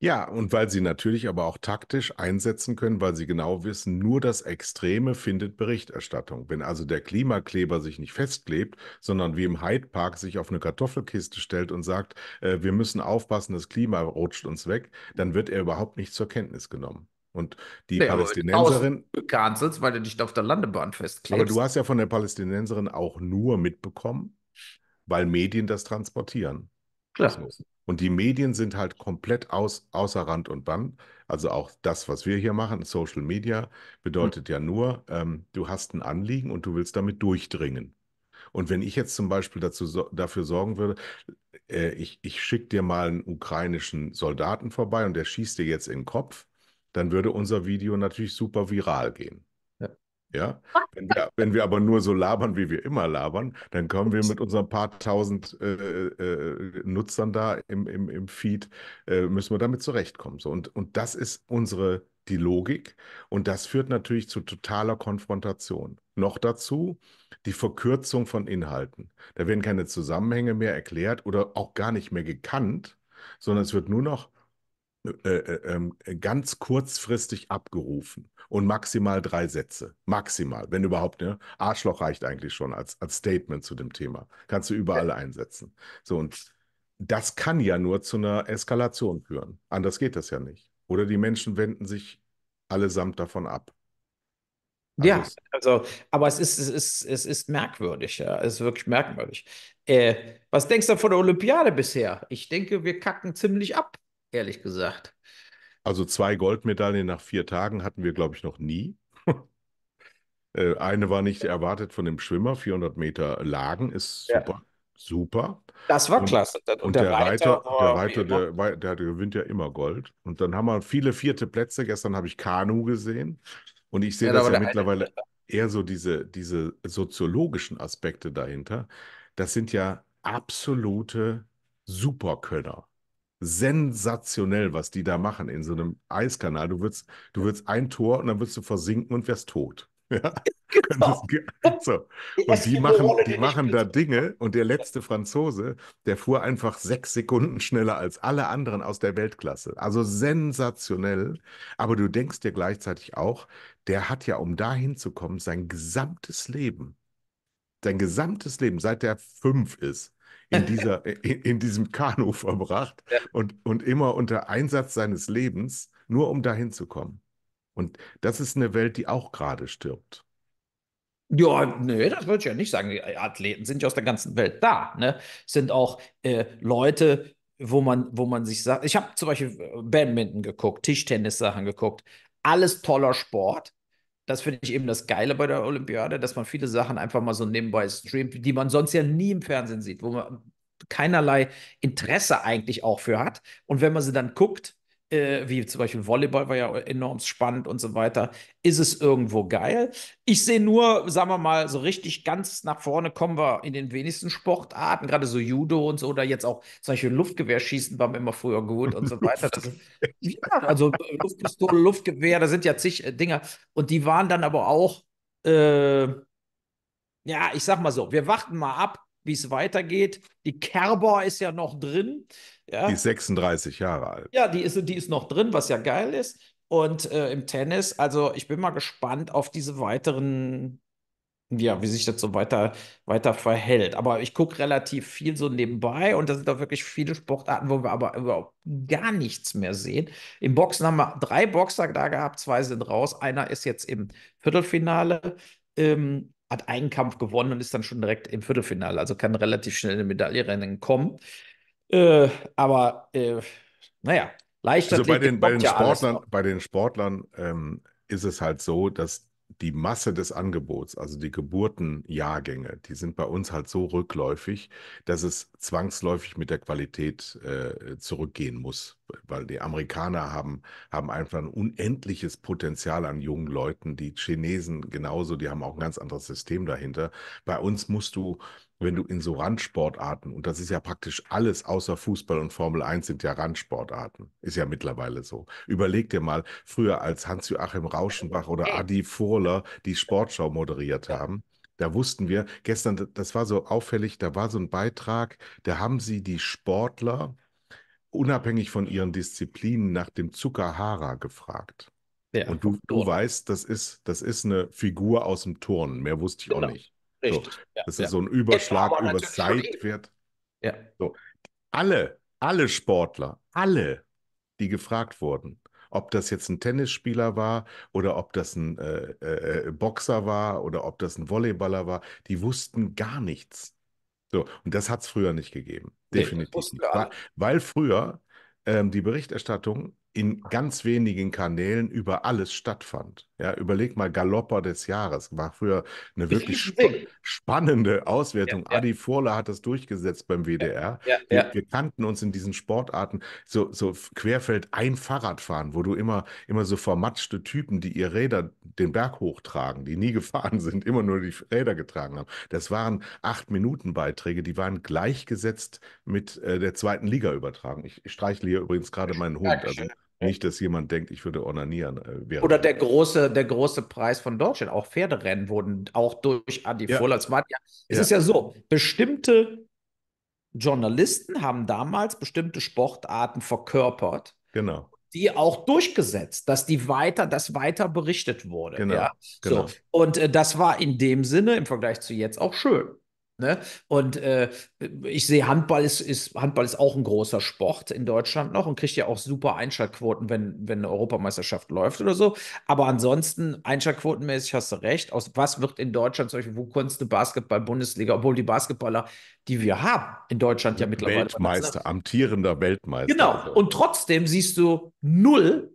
Ja, und weil sie natürlich aber auch taktisch einsetzen können, weil sie genau wissen, nur das Extreme findet Berichterstattung. Wenn also der Klimakleber sich nicht festklebt, sondern wie im Hyde Park sich auf eine Kartoffelkiste stellt und sagt, äh, wir müssen aufpassen, das Klima rutscht uns weg, dann wird er überhaupt nicht zur Kenntnis genommen. Und die nee, Palästinenserin.
Gecancelt, weil du dich auf der Landebahn festklebst. Aber du hast
ja von der Palästinenserin auch nur mitbekommen, weil Medien das transportieren. Klar. Das und die Medien sind halt komplett aus, außer Rand und Band. Also auch das, was wir hier machen, Social Media, hm. bedeutet mhm. ja nur, ähm, du hast ein Anliegen und du willst damit durchdringen. Und wenn ich jetzt zum Beispiel dazu, dafür sorgen würde, äh, ich, ich schicke dir mal einen ukrainischen Soldaten vorbei und der schießt dir jetzt in den Kopf, dann würde unser Video natürlich super viral gehen. Ja? Wenn, wir, wenn wir aber nur so labern, wie wir immer labern, dann kommen wir mit unseren paar tausend äh, äh, Nutzern da im, im, im Feed, äh, müssen wir damit zurechtkommen. So, und, und das ist unsere die Logik. Und das führt natürlich zu totaler Konfrontation. Noch dazu die Verkürzung von Inhalten. Da werden keine Zusammenhänge mehr erklärt oder auch gar nicht mehr gekannt, sondern es wird nur noch äh, äh, ähm, ganz kurzfristig abgerufen und maximal drei Sätze. Maximal, wenn überhaupt. Ne? Arschloch reicht eigentlich schon als, als Statement zu dem Thema. Kannst du überall einsetzen. So, und das kann ja nur zu einer Eskalation führen. Anders geht das ja nicht. Oder die Menschen wenden sich allesamt davon ab.
Also ja, also, aber es ist, es ist, es ist merkwürdig, ja. Es ist wirklich merkwürdig. Äh, was denkst du von der Olympiade bisher? Ich denke, wir kacken ziemlich ab ehrlich gesagt. Also zwei Goldmedaillen
nach vier Tagen hatten wir, glaube ich, noch nie. [LAUGHS] Äh, eine war nicht erwartet von dem Schwimmer, 400 Meter Lagen ist super. Ja. Super. Das war und, klasse. Und, und der, der, Reiter, der, Reiter der, der, gewinnt ja immer Gold. Und dann haben wir viele vierte Plätze. Gestern habe ich Kanu gesehen. Und ich sehe ja, das ja mittlerweile eher so diese, diese soziologischen Aspekte dahinter. Das sind ja absolute Superkönner sensationell, was die da machen in so einem Eiskanal. Du würdest, du würdest ein Tor und dann würdest du versinken und wärst tot. [LAUGHS] Ja? Genau. So. Und die machen, die machen da Dinge und der letzte Franzose, der fuhr einfach sechs Sekunden schneller als alle anderen aus der Weltklasse. Also sensationell. Aber du denkst dir gleichzeitig auch, der hat ja, um dahin zu kommen, sein gesamtes Leben, sein gesamtes Leben, seit er fünf ist, in, dieser, in, in diesem Kanu verbracht ja. und, und immer unter Einsatz seines Lebens, nur um dahin zu kommen. Und das ist eine Welt, die auch gerade stirbt.
Ja, nee, das würde ich ja nicht sagen. Die Athleten sind ja aus der ganzen Welt da. Ne? Sind auch äh, Leute, wo man, wo man sich sagt, ich habe zum Beispiel äh, Badminton geguckt, Tischtennis-Sachen geguckt. Alles toller Sport, das finde ich eben das Geile bei der Olympiade, dass man viele Sachen einfach mal so nebenbei streamt, die man sonst ja nie im Fernsehen sieht, wo man keinerlei Interesse eigentlich auch für hat. Und wenn man sie dann guckt, äh, wie zum Beispiel Volleyball war ja enorm spannend und so weiter, ist es irgendwo geil. Ich sehe nur, sagen wir mal, so richtig ganz nach vorne kommen wir in den wenigsten Sportarten, gerade so Judo und so oder jetzt auch solche Luftgewehrschießen waren immer früher gut und so weiter. Das, [LAUGHS] ja, also Luftpistole, Luftgewehr, da sind ja zig äh, Dinger und die waren dann aber auch, äh, ja, ich sag mal so, wir warten mal ab, wie es weitergeht. Die Kerber ist ja noch drin. Ja.
Die ist 36 Jahre alt.
Ja, die ist, die ist noch drin, was ja geil ist. Und äh, im Tennis, also ich bin mal gespannt auf diese weiteren, ja, wie sich das so weiter, weiter verhält. Aber ich gucke relativ viel so nebenbei und da sind auch wirklich viele Sportarten, wo wir aber überhaupt gar nichts mehr sehen. Im Boxen haben wir drei Boxer da gehabt, zwei sind raus, einer ist jetzt im Viertelfinale. Ähm, hat einen Kampf gewonnen und ist dann schon direkt im Viertelfinale, also kann relativ schnell eine Medaille rennen kommen. Äh, aber äh, naja, leichter. Also bei den, bei den ja Sportlern,
bei den Sportlern ähm, ist es halt so, dass die Masse des Angebots, also die Geburtenjahrgänge, die sind bei uns halt so rückläufig, dass es zwangsläufig mit der Qualität äh, zurückgehen muss, weil die Amerikaner haben, haben einfach ein unendliches Potenzial an jungen Leuten, die Chinesen genauso, die haben auch ein ganz anderes System dahinter. Bei uns musst du wenn du in so Randsportarten, und das ist ja praktisch alles außer Fußball und Formel 1 sind ja Randsportarten, ist ja mittlerweile so. Überleg dir mal, früher als Hans-Joachim Rauschenbach oder Adi Furler die Sportschau moderiert haben, da wussten wir, gestern, das war so auffällig, da war so ein Beitrag, da haben sie die Sportler unabhängig von ihren Disziplinen nach dem Zuckerhara gefragt. Ja, und du, du weißt, das ist, das ist eine Figur aus dem Turnen, mehr wusste ich genau. auch nicht. Richtig. So. Ja, dass ja. so ein Überschlag über Zeit wird. Ja. So. Alle, alle Sportler, alle, die gefragt wurden, ob das jetzt ein Tennisspieler war oder ob das ein äh, äh, äh Boxer war oder ob das ein Volleyballer war, die wussten gar nichts. So, und das hat es früher nicht gegeben. Definitiv. Nee, nicht. Weil, weil früher ähm, die Berichterstattung in ganz wenigen Kanälen über alles stattfand. Ja, überleg mal, Galopper des Jahres war früher eine wirklich sp spannende Auswertung. Ja, ja. Adi Vorla hat das durchgesetzt beim WDR. Ja, wir, wir, kannten uns in diesen Sportarten so, so querfeld ein Fahrradfahren, wo du immer, immer so vermatschte Typen, die ihr Räder den Berg hochtragen, die nie [LAUGHS] gefahren sind, immer nur die Räder getragen haben. Das waren Acht-Minuten-Beiträge, die waren gleichgesetzt mit äh, der zweiten Liga übertragen. Ich, ich streichle hier übrigens gerade meinen Hund. Also nicht, dass jemand denkt, ich würde onanieren.
Äh, Oder der große, der große Preis von Deutschland. Auch Pferderennen wurden auch durch Adi ja. Vorler. Es ja, ist ja so, bestimmte Journalisten haben damals bestimmte Sportarten verkörpert. Genau die auch durchgesetzt, dass die weiter, dass weiter berichtet wurde. Genau. Ja? So. genau. Und äh, das war in dem Sinne im Vergleich zu jetzt auch schön. Ne? Und äh, ich sehe, Handball ist, ist, Handball ist auch ein großer Sport in Deutschland noch und kriegt ja auch super Einschaltquoten, wenn, wenn eine Europameisterschaft läuft oder so. Aber ansonsten, Einschaltquotenmäßig hast du recht. Aus was wird in Deutschland solche, wo konntest du Basketball-Bundesliga, obwohl die Basketballer, die wir haben, in Deutschland ja mittlerweile. Weltmeister, amtierender Weltmeister. Genau. Also. Und trotzdem siehst du null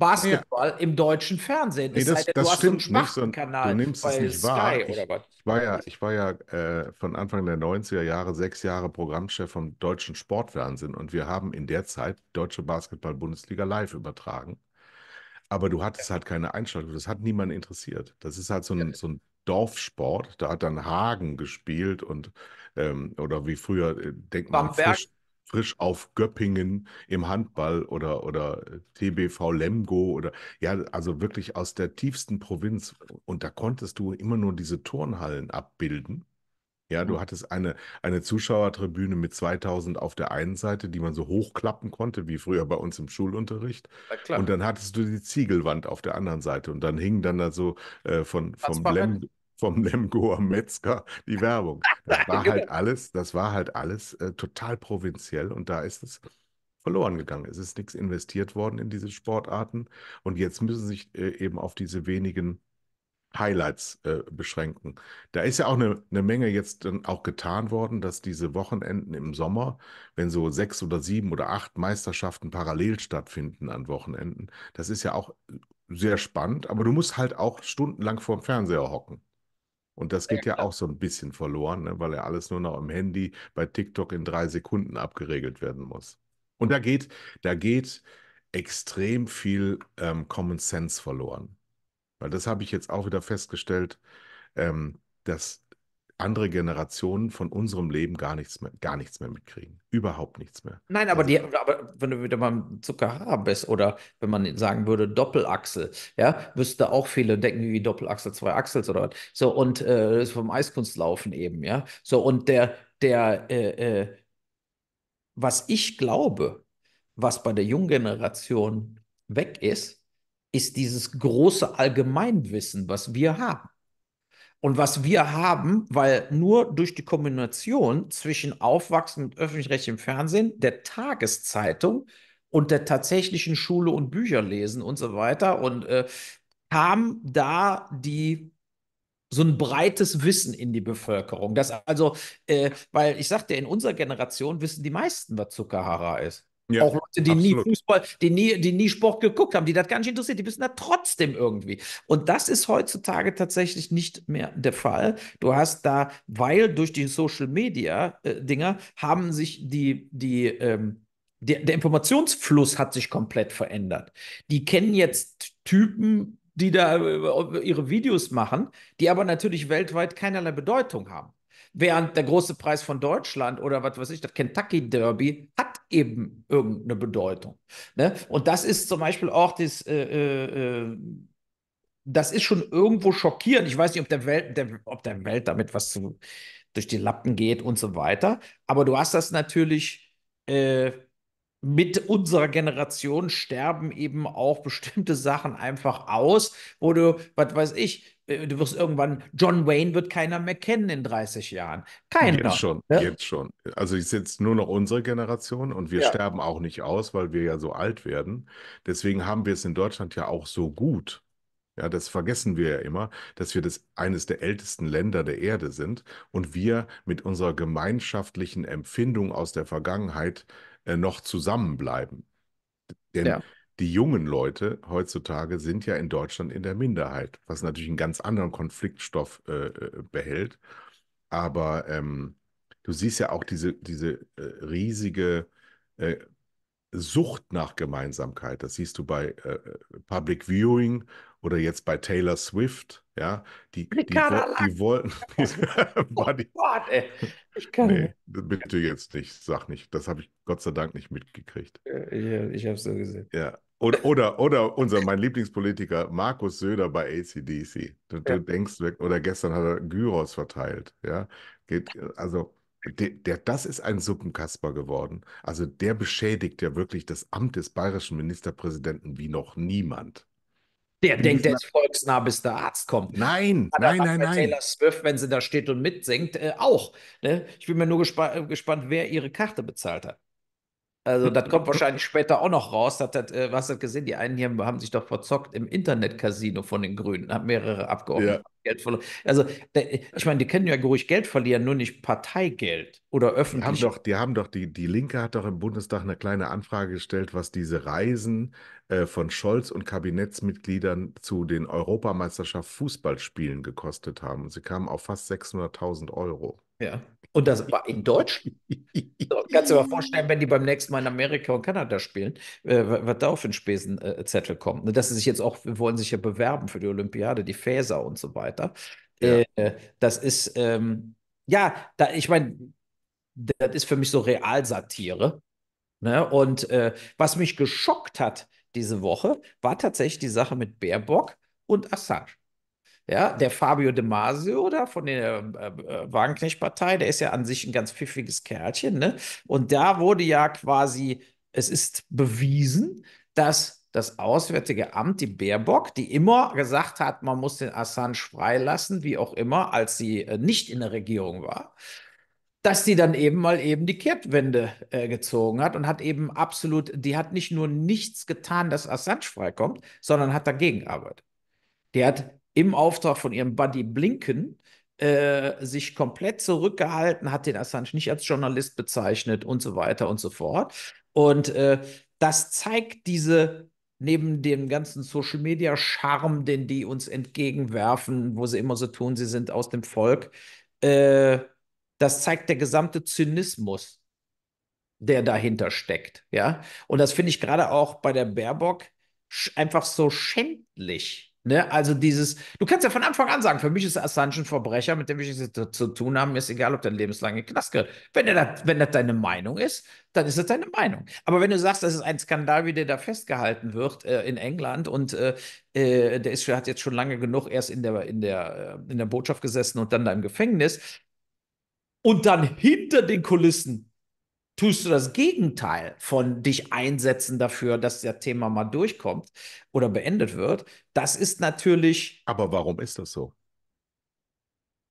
Basketball ja. im deutschen Fernsehen. Nee, das, das stimmt so nicht. du nimmst es nicht Sky wahr. Ich, ich,
war ja, ich war ja äh, von Anfang der 90er Jahre sechs Jahre Programmchef vom deutschen Sportfernsehen und wir haben in der Zeit deutsche Basketball-Bundesliga live übertragen. Aber du hattest ja. halt keine Einschaltung. Das hat niemand interessiert. Das ist halt so ein, ja. so ein Dorfsport. Da hat dann Hagen gespielt und ähm, oder wie früher äh, denkt man. Bamberg. Frisch, frisch auf Göppingen im Handball oder, oder äh, TBV Lemgo oder ja, also wirklich aus der tiefsten Provinz. Und da konntest du immer nur diese Turnhallen abbilden. Ja, du mhm. hattest eine, eine Zuschauertribüne mit 2000 auf der einen Seite, die man so hochklappen konnte, wie früher bei uns im Schulunterricht. Und dann hattest du die Ziegelwand auf der anderen Seite und dann hingen dann da so äh, von, vom Lemgo vom Lemgoer [LAUGHS] Metzger die Werbung. Das [LAUGHS] war halt genau. alles, das war halt alles äh, total provinziell und da ist es verloren gegangen. Es ist nichts investiert worden in diese Sportarten und jetzt müssen sich äh, eben auf diese wenigen Highlights äh, beschränken. Da ist ja auch eine, eine Menge jetzt dann auch getan worden, dass diese Wochenenden im Sommer, wenn so sechs oder sieben oder acht Meisterschaften parallel stattfinden an Wochenenden, das ist ja auch äh, sehr spannend, aber du musst halt auch stundenlang vorm Fernseher hocken. Und das geht ja, ja auch so ein bisschen verloren, ne? weil ja alles nur noch im Handy bei TikTok in drei Sekunden abgeregelt werden muss. Und da geht, da geht extrem viel ähm, Common Sense verloren. Weil das habe ich jetzt auch wieder festgestellt, ähm, dass andere Generationen von unserem Leben gar nichts mehr, gar nichts mehr mitkriegen. Überhaupt nichts
mehr. Nein, aber, also, die, aber wenn du wieder beim Zuckerhaar bist oder wenn man sagen würde Doppelachsel, ja, wüsste auch viele denken wie Doppelachsel, zwei Achsels oder was. So und äh, das ist vom Eiskunstlaufen eben, ja. So und der, der, äh, äh, was ich glaube, was bei der jungen Generation weg ist, ist dieses große Allgemeinwissen, was wir haben. Und was wir haben, weil nur durch die Kombination zwischen Aufwachsen mit öffentlich-rechtlichem Fernsehen, der Tageszeitung und der tatsächlichen Schule und Bücherlesen und so weiter und äh, kam da die so ein breites Wissen in die Bevölkerung. Das also, äh, weil ich sagte, in unserer Generation wissen die meisten, was Zuckerhara ist. Ja, auch Leute, die absolut. nie Fußball, die nie, die nie Sport geguckt haben, die das gar nicht interessiert, die wissen da trotzdem irgendwie. Und das ist heutzutage tatsächlich nicht mehr der Fall. Du hast da, weil durch die Social Media äh, Dinger haben sich die, die, ähm, der, der Informationsfluss hat sich komplett verändert. Die kennen jetzt Typen, die da äh, ihre Videos machen, die aber natürlich weltweit keinerlei Bedeutung haben. Während der große Preis von Deutschland oder was weiß ich, das Kentucky Derby hat eben irgendeine Bedeutung. Ne? Und das ist zum Beispiel auch das, äh, äh, äh, das ist schon irgendwo schockierend. Ich weiß nicht, ob der Welt, der, ob der Welt damit was zu, durch die Lappen geht und so weiter. Aber du hast das natürlich äh, mit unserer Generation sterben eben auch bestimmte Sachen einfach aus, wo du, was weiß ich, äh, du wirst irgendwann, John Wayne wird keiner mehr kennen in 30 Jahren. Keiner. Jetzt
schon, ne? jetzt schon. Also ist jetzt nur noch unsere Generation und wir ja. sterben auch nicht aus, weil wir ja so alt werden. Deswegen haben wir es in Deutschland ja auch so gut. Ja, das vergessen wir ja immer, dass wir das eines der ältesten Länder der Erde sind und wir mit unserer gemeinschaftlichen Empfindung aus der Vergangenheit äh, noch zusammenbleiben. Denn ja die jungen Leute heutzutage sind ja in Deutschland in der Minderheit, was natürlich einen ganz anderen Konfliktstoff äh, äh, behält. Aber ähm, du siehst ja auch diese, diese äh, riesige äh, Sucht nach Gemeinsamkeit. Das siehst du bei äh, Public Viewing oder jetzt bei Taylor Swift. Ja, die, die, wo, die [LAUGHS]
[LAUGHS] oh Gott, ey. Ich kann.
Nee, bitte jetzt nicht, sag nicht. Das habe ich Gott sei Dank nicht mitgekriegt.
Äh, ich, ich habe es so gesehen.
Ja, oder, [LAUGHS] oder, oder unser, mein Lieblingspolitiker Markus Söder bei ACDC. Du, du denkst oder gestern hat er Gyros verteilt. Ja? also, der, der, das ist ein Suppenkasper geworden. Also, der beschädigt ja wirklich das Amt des bayerischen Ministerpräsidenten wie noch niemand.
Der Bin denkt, der ist volksnah, bis der Arzt kommt. Nein, nein, nein, nein. Taylor Swift, wenn sie da steht und mitsingt, äh, auch. Ne? Ich bin mir nur gespa äh, gespannt, wer ihre Karte bezahlt hat. Also, das kommt wahrscheinlich später auch noch raus. Das, das, äh, was hat gesehen? Die einen hier haben sich doch verzockt im Internet-Casino von den Grünen, haben mehrere Abgeordnete ja. Geld verloren. Also, ich meine, die können ja ruhig Geld verlieren, nur nicht Parteigeld oder öffentlich. Die haben doch, die, haben doch, die, die Linke hat doch im
Bundestag eine kleine Anfrage gestellt, was diese Reisen äh, von Scholz und Kabinettsmitgliedern zu den Europameisterschaft Fußballspielen gekostet haben. Und sie kamen auf fast
600.000 Euro. Ja. Und das war in Deutschland. [LAUGHS] Kannst du dir mal vorstellen, wenn die beim nächsten Mal in Amerika und Kanada spielen, äh, was da auf den Spesenzettel äh, äh kommt. Ne, dass sie sich jetzt auch, wollen sich ja bewerben für die Olympiade, die Fäser und so weiter. Ja. Äh, das ist, ähm, ja, da, ich meine, das ist für mich so Realsatire. Ne? Und äh, was mich geschockt hat diese Woche, war tatsächlich die Sache mit Baerbock und Assange. Ja, der Fabio De Masio da von der äh, äh, Wagenknecht-Partei, der ist ja an sich ein ganz pfiffiges Kerlchen. Ne? Und da wurde ja quasi, es ist bewiesen, dass das Auswärtige Amt, die Baerbock, die immer gesagt hat, man muss den Assange freilassen, wie auch immer, als sie äh, nicht in der Regierung war, dass die dann eben mal eben die Kehrtwende äh, gezogen hat und hat eben absolut, die hat nicht nur nichts getan, dass Assange freikommt, sondern hat dagegen gearbeitet. Die hat im Auftrag von ihrem Buddy Blinken äh, sich komplett zurückgehalten, hat den Assange nicht als Journalist bezeichnet und so weiter und so fort. Und äh, das zeigt diese neben dem ganzen Social Media Charme, den die uns entgegenwerfen, wo sie immer so tun, sie sind aus dem Volk, äh, das zeigt der gesamte Zynismus, der dahinter steckt. Ja, und das finde ich gerade auch bei der Baerbock einfach so schändlich. Ne? Also dieses, du kannst ja von Anfang an sagen, für mich ist Assange ein Verbrecher, mit dem ich nichts zu tun haben, ist egal, ob der lebenslange Knast gehört. Wenn, er das, wenn das deine Meinung ist, dann ist das deine Meinung. Aber wenn du sagst, das ist ein Skandal, wie der da festgehalten wird äh, in England und äh, äh der ist, hat jetzt schon lange genug erst in der, in, der, äh, in der Botschaft gesessen und dann da im Gefängnis und dann hinter den Kulissen tust du das Gegenteil von dich einsetzen dafür, dass das Thema mal durchkommt oder beendet wird. Das ist natürlich. Aber warum ist das so?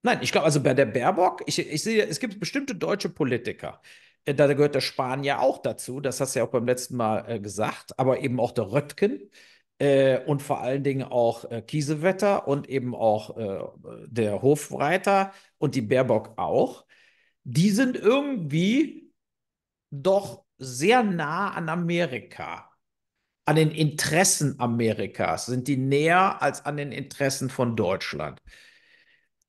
Nein, ich glaube, also bei der Baerbock, ich, ich sehe, es gibt bestimmte deutsche Politiker. Äh, da gehört der Spahn ja auch dazu, das hast du ja auch beim letzten Mal äh, gesagt, aber eben auch der Röttgen äh, und vor allen Dingen auch äh, Kiesewetter und eben auch äh, der Hofreiter und die Baerbock auch. Die sind irgendwie doch sehr nah an Amerika, an den Interessen Amerikas, sind die näher als an den Interessen von Deutschland.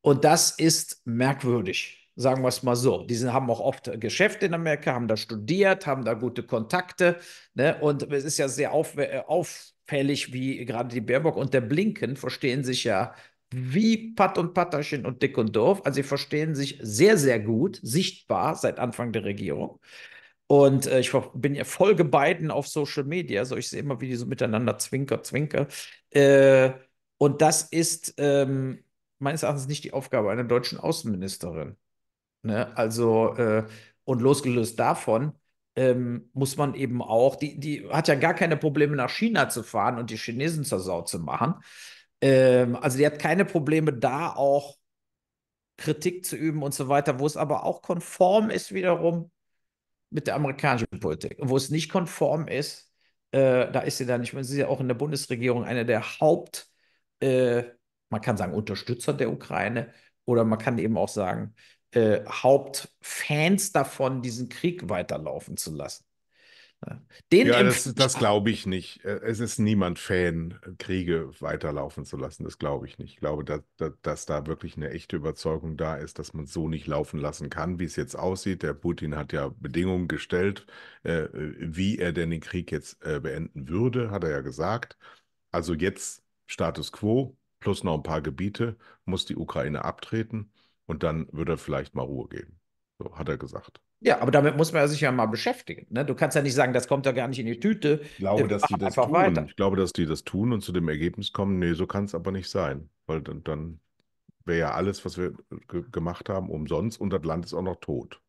Und das ist merkwürdig, sagen wir es mal so. Die haben auch oft Geschäfte in Amerika, haben da studiert, haben da gute Kontakte. Ne? Und es ist ja sehr auf, äh, auffällig, wie gerade die Baerbock und der Blinken verstehen sich ja wie Patt und Patterchen und Dick und Doof. Also sie verstehen sich sehr, sehr gut, sichtbar seit Anfang der Regierung. Und äh, ich bin ja folge beiden auf Social Media. So, ich sehe immer, wie die so miteinander zwinker, zwinker. Äh, und das ist ähm, meines Erachtens nicht die Aufgabe einer deutschen Außenministerin. Ne? Also, äh, und losgelöst davon, ähm, muss man eben auch, die, die hat ja gar keine Probleme, nach China zu fahren und die Chinesen zur Sau zu machen. Ähm, also die hat keine Probleme, da auch Kritik zu üben und so weiter, wo es aber auch konform ist wiederum mit der amerikanischen Politik. Und wo es nicht konform ist, äh, da ist sie dann, ich meine, sie ist ja auch in der Bundesregierung eine der Haupt, äh, man kann sagen, Unterstützer der Ukraine oder man kann eben auch sagen, äh, Hauptfans davon, diesen Krieg weiterlaufen zu lassen. Den ja, das, das glaube
ich nicht. Äh, es ist niemand Fan, Kriege weiterlaufen zu lassen. Das glaube ich nicht. Ich glaube, dass, dass, da wirklich eine echte Überzeugung da ist, dass man es so nicht laufen lassen kann, wie es jetzt aussieht. Der Putin hat ja Bedingungen gestellt, äh, wie er denn den Krieg jetzt äh, beenden würde, hat er ja gesagt. Also jetzt Status quo plus noch ein paar Gebiete, muss die Ukraine abtreten und dann würde er vielleicht mal Ruhe geben. So hat er gesagt.
Ja, aber damit muss man sich ja mal beschäftigen. Ne? Du kannst ja nicht sagen, das kommt ja gar nicht in die Tüte. Ich glaube, dass die das tun. Weiter. Ich
glaube, dass die das tun und zu dem Ergebnis kommen, nee, so kann es aber nicht sein. Weil dann, dann wäre ja alles, was wir gemacht
haben, umsonst
und das Land ist auch noch tot.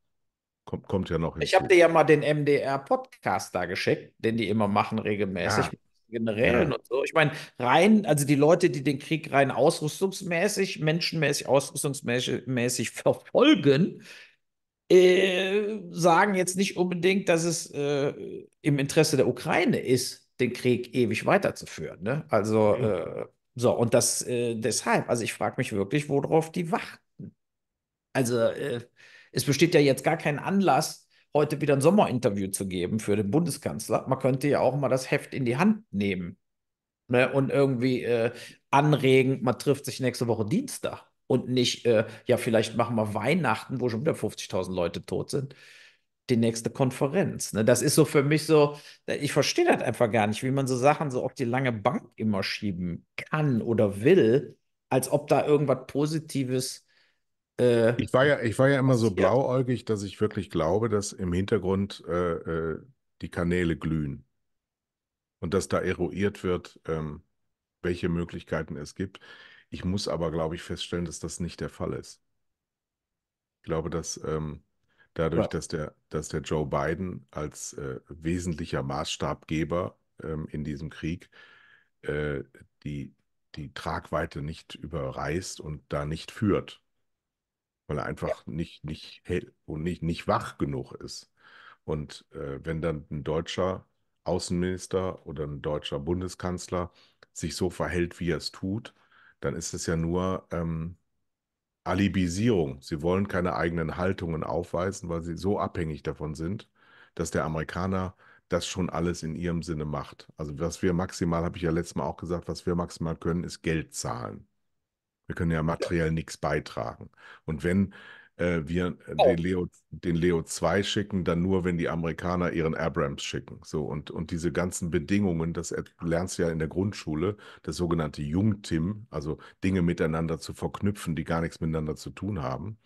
Kommt, kommt ja noch hinzu. Ich habe dir ja
mal den MDR-Podcast da geschickt, den die immer machen regelmäßig. Ja. Ah. Generälen ja. und so. Ich meine, rein, also die Leute, die den Krieg rein ausrüstungsmäßig, menschenmäßig, ausrüstungsmäßig verfolgen, äh, sagen jetzt nicht unbedingt, dass es äh, im Interesse der Ukraine ist, den Krieg ewig weiterzuführen. Ne? Also, mhm. äh, so, und das äh, deshalb, also ich frage mich wirklich, worauf die warten. Also, äh, es besteht ja jetzt gar kein Anlass, heute wieder ein Sommerinterview zu geben für den Bundeskanzler. Man könnte ja auch mal das Heft in die Hand nehmen ne? und irgendwie anregen, man trifft sich nächste Woche Dienstag und nicht, äh, ja, vielleicht machen wir Weihnachten, wo schon wieder 50.000 Leute tot sind, die nächste Konferenz. Ne? Das ist so für mich so, äh, ich verstehe das einfach gar nicht, wie man so Sachen so auf die lange Bank immer schieben kann oder will, als ob da irgendwas Positives. Äh,
ich, war ja, ich war ja immer so blauäugig, dass ich wirklich glaube, dass im Hintergrund äh, äh, die Kanäle glühen und dass da eruiert wird, ähm, welche Möglichkeiten es gibt. Ich muss aber, glaube ich, feststellen, dass das nicht der Fall ist. Ich glaube, dass ähm, dadurch, ja. dass, der, dass der Joe Biden als äh, wesentlicher Maßstabgeber ähm, in diesem Krieg äh, die, die Tragweite nicht überreißt und da nicht führt, weil er einfach ja. nicht, nicht hell und nicht, nicht wach genug ist. Und äh, wenn dann ein deutscher Außenminister oder ein deutscher Bundeskanzler sich so verhält, wie er es tut, dann ist es ja nur ähm, Alibisierung. Sie wollen keine eigenen Haltungen aufweisen, weil sie so abhängig davon sind, dass der Amerikaner das schon alles in ihrem Sinne macht. Also was wir maximal, habe ich ja letztes Mal auch gesagt, was wir maximal können, ist Geld zahlen. Wir können ja materiell nichts beitragen. Und wenn äh, wir äh, oh. den, Leo, den Leo 2 schicken, dann nur, wenn die Amerikaner ihren Abrams schicken. So, und, und diese ganzen Bedingungen, das lernst du ja in der Grundschule, das sogenannte Jungtim, also Dinge miteinander zu verknüpfen, die gar nichts miteinander zu tun haben,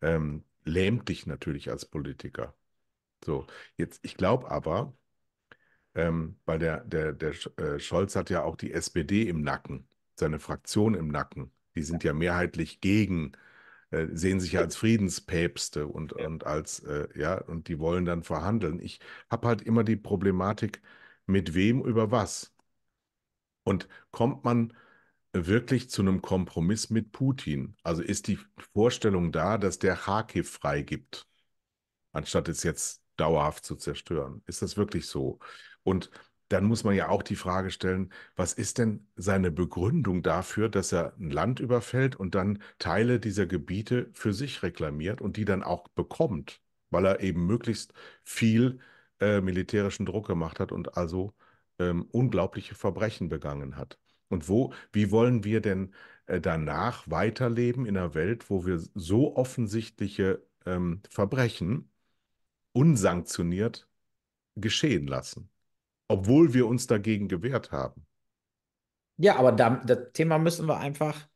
ähm, lähmt dich natürlich als Politiker. So, jetzt, ich glaube aber, ähm, weil der, der, der äh, Scholz hat ja auch die SPD im Nacken, seine Fraktion im Nacken. Die sind ja mehrheitlich gegen äh, äh, sehen sich ja hm. als Friedenspäpste und, ja. und als, äh, ja, und die wollen dann verhandeln. Ich habe halt immer die Problematik, mit wem über was. Und kommt man wirklich zu einem Kompromiss mit Putin? Also ist die Vorstellung da, dass der Kharkiv freigibt, anstatt es jetzt dauerhaft zu zerstören? Ist das wirklich so? Und dann muss man ja auch die Frage stellen, was ist denn seine Begründung dafür, dass er ein Land überfällt und dann Teile dieser Gebiete für sich reklamiert und die dann auch bekommt, weil er eben möglichst viel äh, militärischen Druck gemacht hat und also ähm, unglaubliche Verbrechen begangen hat. Und wo, wie wollen wir denn äh, danach weiterleben in einer Welt, wo wir so offensichtliche ähm, Verbrechen unsanktioniert
geschehen lassen? obwohl wir uns dagegen gewehrt haben. Ja, aber da, das Thema müssen wir einfach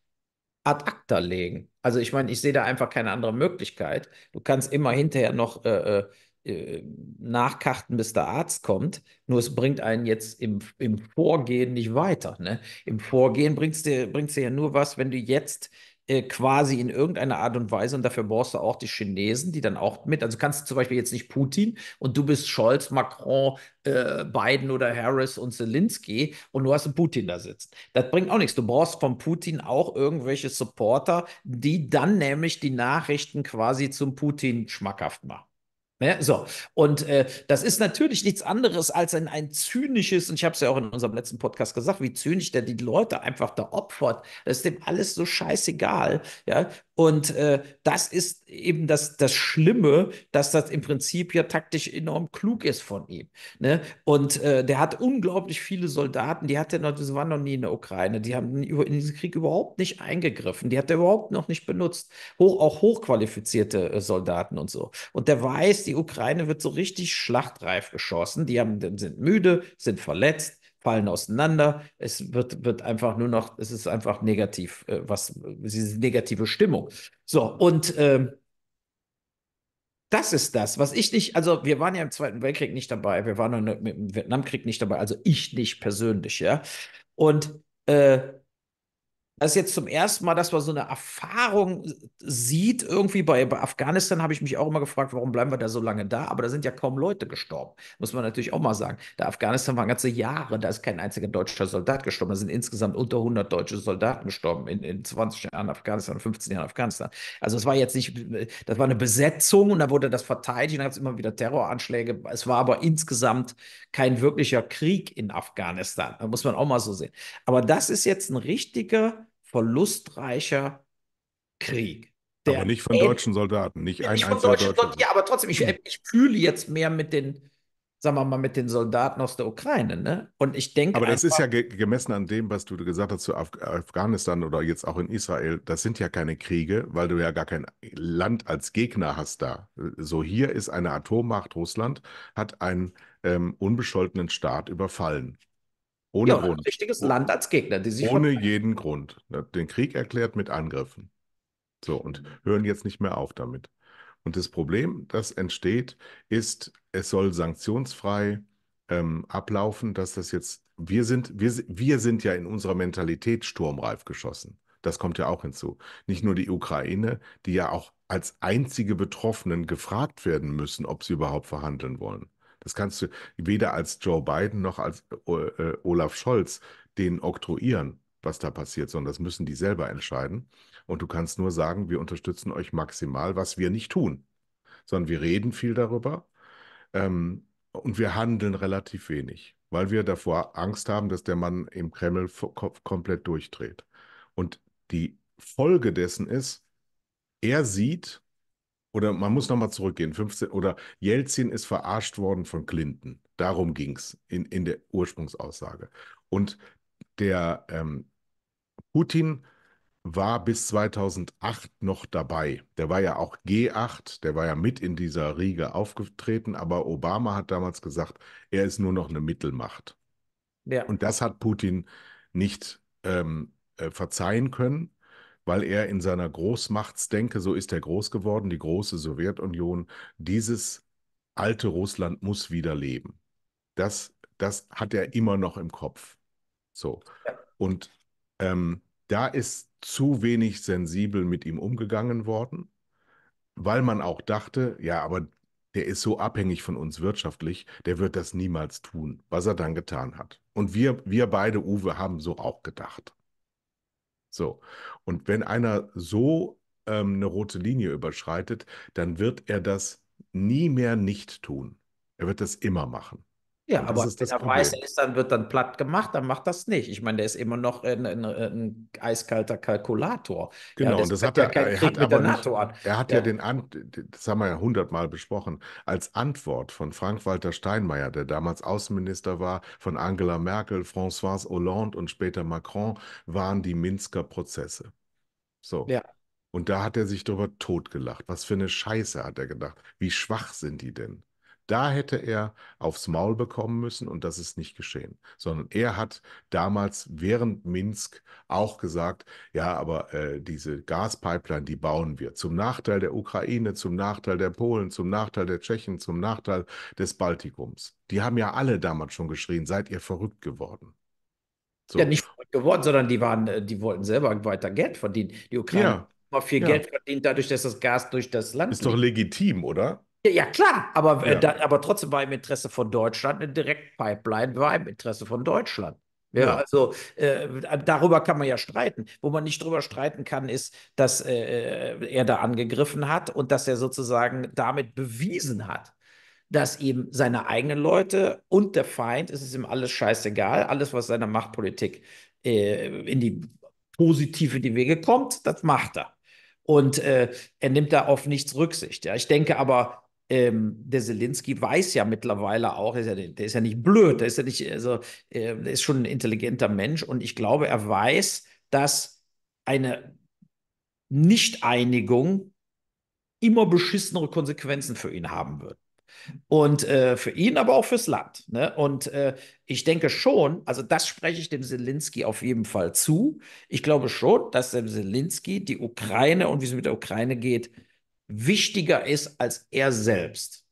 ad acta legen. Also ich meine, ich sehe da einfach keine andere Möglichkeit. Du kannst immer hinterher noch äh, äh, äh nachkarten, bis der Arzt kommt. Nur es bringt einen jetzt im, im Vorgehen nicht weiter. Ne? Im Vorgehen bringt es dir, dir ja nur was, wenn du jetzt äh, quasi in irgendeiner Art und Weise und dafür brauchst du auch die Chinesen, die dann auch mit, also kannst du zum Beispiel jetzt nicht Putin und du bist Scholz, Macron, äh, Biden oder Harris und Zelensky und du hast einen Putin da sitzen. Das bringt auch nichts. Du brauchst von Putin auch irgendwelche Supporter, die dann nämlich die Nachrichten quasi zum Putin schmackhaft machen. Ja, so, und äh, das ist natürlich nichts anderes als ein, ein zynisches, und ich habe es ja auch in unserem letzten Podcast gesagt, wie zynisch der die Leute einfach da opfert. Das ist dem alles so scheißegal. Ja? Und äh, das ist eben das, das Schlimme, dass das im Prinzip ja taktisch enorm klug ist von ihm. Ne? Und äh, der hat unglaublich viele Soldaten, die hat er noch, die waren noch nie in der Ukraine, die haben in diesen Krieg überhaupt nicht eingegriffen, die hat er überhaupt noch nicht benutzt. Hoch, auch hochqualifizierte äh, Soldaten und so. Und der weiß, die Ukraine wird so richtig schlachtreif geschossen. Die haben, sind müde, sind verletzt, fallen auseinander. Es wird, wird einfach nur noch, es ist einfach negativ, äh, was, diese negative Stimmung. So, und äh, das ist das, was ich nicht, also wir waren ja im Zweiten Weltkrieg nicht dabei, wir waren im Vietnamkrieg nicht dabei, also ich nicht persönlich, ja. Und äh, das ist jetzt zum ersten Mal, dass man so eine Erfahrung sieht. Irgendwie bei, bei Afghanistan habe ich mich auch immer gefragt, warum bleiben wir da so lange da? Aber da sind ja kaum Leute gestorben, muss man natürlich auch mal sagen. Da Afghanistan waren ganze Jahre, da ist kein einziger deutscher Soldat gestorben. Da sind insgesamt unter 100 deutsche Soldaten gestorben in, in 20 Jahren Afghanistan, 15 Jahren Afghanistan. Also es war jetzt nicht, äh, das war eine Besetzung und da wurde das verteidigt und dann gab es immer wieder Terroranschläge. Es war aber insgesamt kein wirklicher Krieg in Afghanistan. Da muss man auch mal so sehen. Aber das ist jetzt ein richtiger verlustreicher Krieg. aber nicht von deutschen
Soldaten, nicht ein nicht von deutschen Soldaten.
Ja, aber trotzdem, ich, hm. ich, fühle jetzt mehr mit den, sagen wir mal, mit den Soldaten aus der Ukraine, ne? Und ich denke. Aber das einfach, ist ja
ge gemessen an dem, was du gesagt hast zu Af Afghanistan oder jetzt auch in Israel, das sind ja keine Kriege, weil du ja gar kein Land als Gegner hast da. So hier ist eine Atommacht Russland, hat einen ähm, unbescholtenen Staat überfallen. Ohne ja, Grund. Ein richtiges oh. Land als Gegner, die sich ohne jeden Grund. Ne, den Krieg erklärt mit Angriffen. So, und mhm. hören jetzt nicht mehr auf damit. Und das Problem, das entsteht, ist, es soll sanktionsfrei ähm, ablaufen, dass das jetzt, wir sind, wir, wir sind ja in unserer Mentalität sturmreif geschossen. Das kommt ja auch hinzu. Nicht nur die Ukraine, die ja auch als einzige Betroffenen gefragt werden müssen, ob sie überhaupt verhandeln wollen. Das kannst du weder als Joe Biden noch als äh, äh, Olaf Scholz denen oktroyieren, was da passiert, sondern das müssen die selber entscheiden. Und du kannst nur sagen, wir unterstützen euch maximal, was wir nicht tun, sondern wir reden viel darüber ähm, und wir handeln relativ wenig, weil wir davor Angst haben, dass der Mann im Kreml komplett durchdreht. Und die Folge dessen ist, er sieht, oder man muss nochmal zurückgehen, 15, oder Jelzin ist verarscht worden von Clinton. Darum ging es in, in der Ursprungsaussage. Und der ähm, Putin war bis 2008 noch dabei. Der war ja auch G8, der war ja mit in dieser Riege aufgetreten, aber Obama hat damals gesagt, er ist nur noch eine Mittelmacht. Ja. Und das hat Putin nicht ähm, äh, verzeihen können weil er in seiner Großmachtsdenke, so ist er groß geworden, die große Sowjetunion, dieses alte Russland muss wieder leben. Das, das hat er immer noch im Kopf. So. Und ähm, da ist zu wenig sensibel mit ihm umgegangen worden, weil man auch dachte, ja, aber der ist so abhängig von uns wirtschaftlich, der wird das niemals tun, was er dann getan hat. Und wir, wir beide, Uwe, haben so auch gedacht. So. Und wenn einer so ähm, eine rote Linie überschreitet, dann wird er das nie mehr nicht tun. Er wird das immer machen.
Ja, und aber wenn er weiß, er ist, dann wird dann platt gemacht, dann macht das nicht. Ich meine, der ist immer noch ein, äh, ein, ein eiskalter Kalkulator. Genau, ja, und das hat er, er hat aber nicht, Er hat ja, ja den,
An das haben wir ja hundertmal besprochen, als Antwort von Frank-Walter Steinmeier, der damals Außenminister war, von Angela Merkel, François Hollande und später Macron, waren die Minsker Prozesse. So. Ja. Und da hat er sich darüber totgelacht. Was für eine Scheiße hat er gedacht. Wie schwach sind die denn? Da hätte er aufs Maul bekommen müssen und das ist nicht geschehen. Sondern er hat damals während Minsk auch gesagt, ja, aber äh, diese Gaspipeline, die bauen wir zum Nachteil der Ukraine, zum Nachteil der Polen, zum Nachteil der Tschechen, zum Nachteil des Baltikums. Die
haben ja alle damals schon geschrien, seid ihr verrückt geworden. So. Ja, nicht verrückt geworden, sondern die waren, äh, die wollten selber weiter Geld verdienen. Die Ukraine ja. hat viel ja. Geld verdient, dadurch, dass das Gas durch das Land. Ist liegt. doch legitim, oder? Ja, klar, aber, äh, ja. Da, aber trotzdem war im Interesse von Deutschland eine Direktpipeline, war im Interesse von Deutschland. Ja, ja. also äh, darüber kann man ja streiten. Wo man nicht drüber streiten kann, ist, dass äh, äh er da angegriffen hat und dass er sozusagen damit bewiesen hat, dass ihm seine eigenen Leute und der Feind, es ist ihm alles scheißegal, alles, was seiner Machtpolitik äh, in die positive die Wege kommt, das macht er. Und äh, er nimmt da auf nichts Rücksicht. Ja. Ich denke aber, ähm, der Zelensky weiß ja mittlerweile auch, ist ja, der ist ja nicht blöd, der ist ja nicht, also, äh, der ist schon ein intelligenter Mensch und ich glaube, er weiß, dass eine Nichteinigung immer beschissenere Konsequenzen für ihn haben wird. Und äh, für ihn, aber auch fürs Land. Ne? Und äh, ich denke schon, also das spreche ich dem Zelensky auf jeden Fall zu. Ich glaube schon, dass dem Zelensky die Ukraine und wie es mit der Ukraine geht, wichtiger ist als er selbst.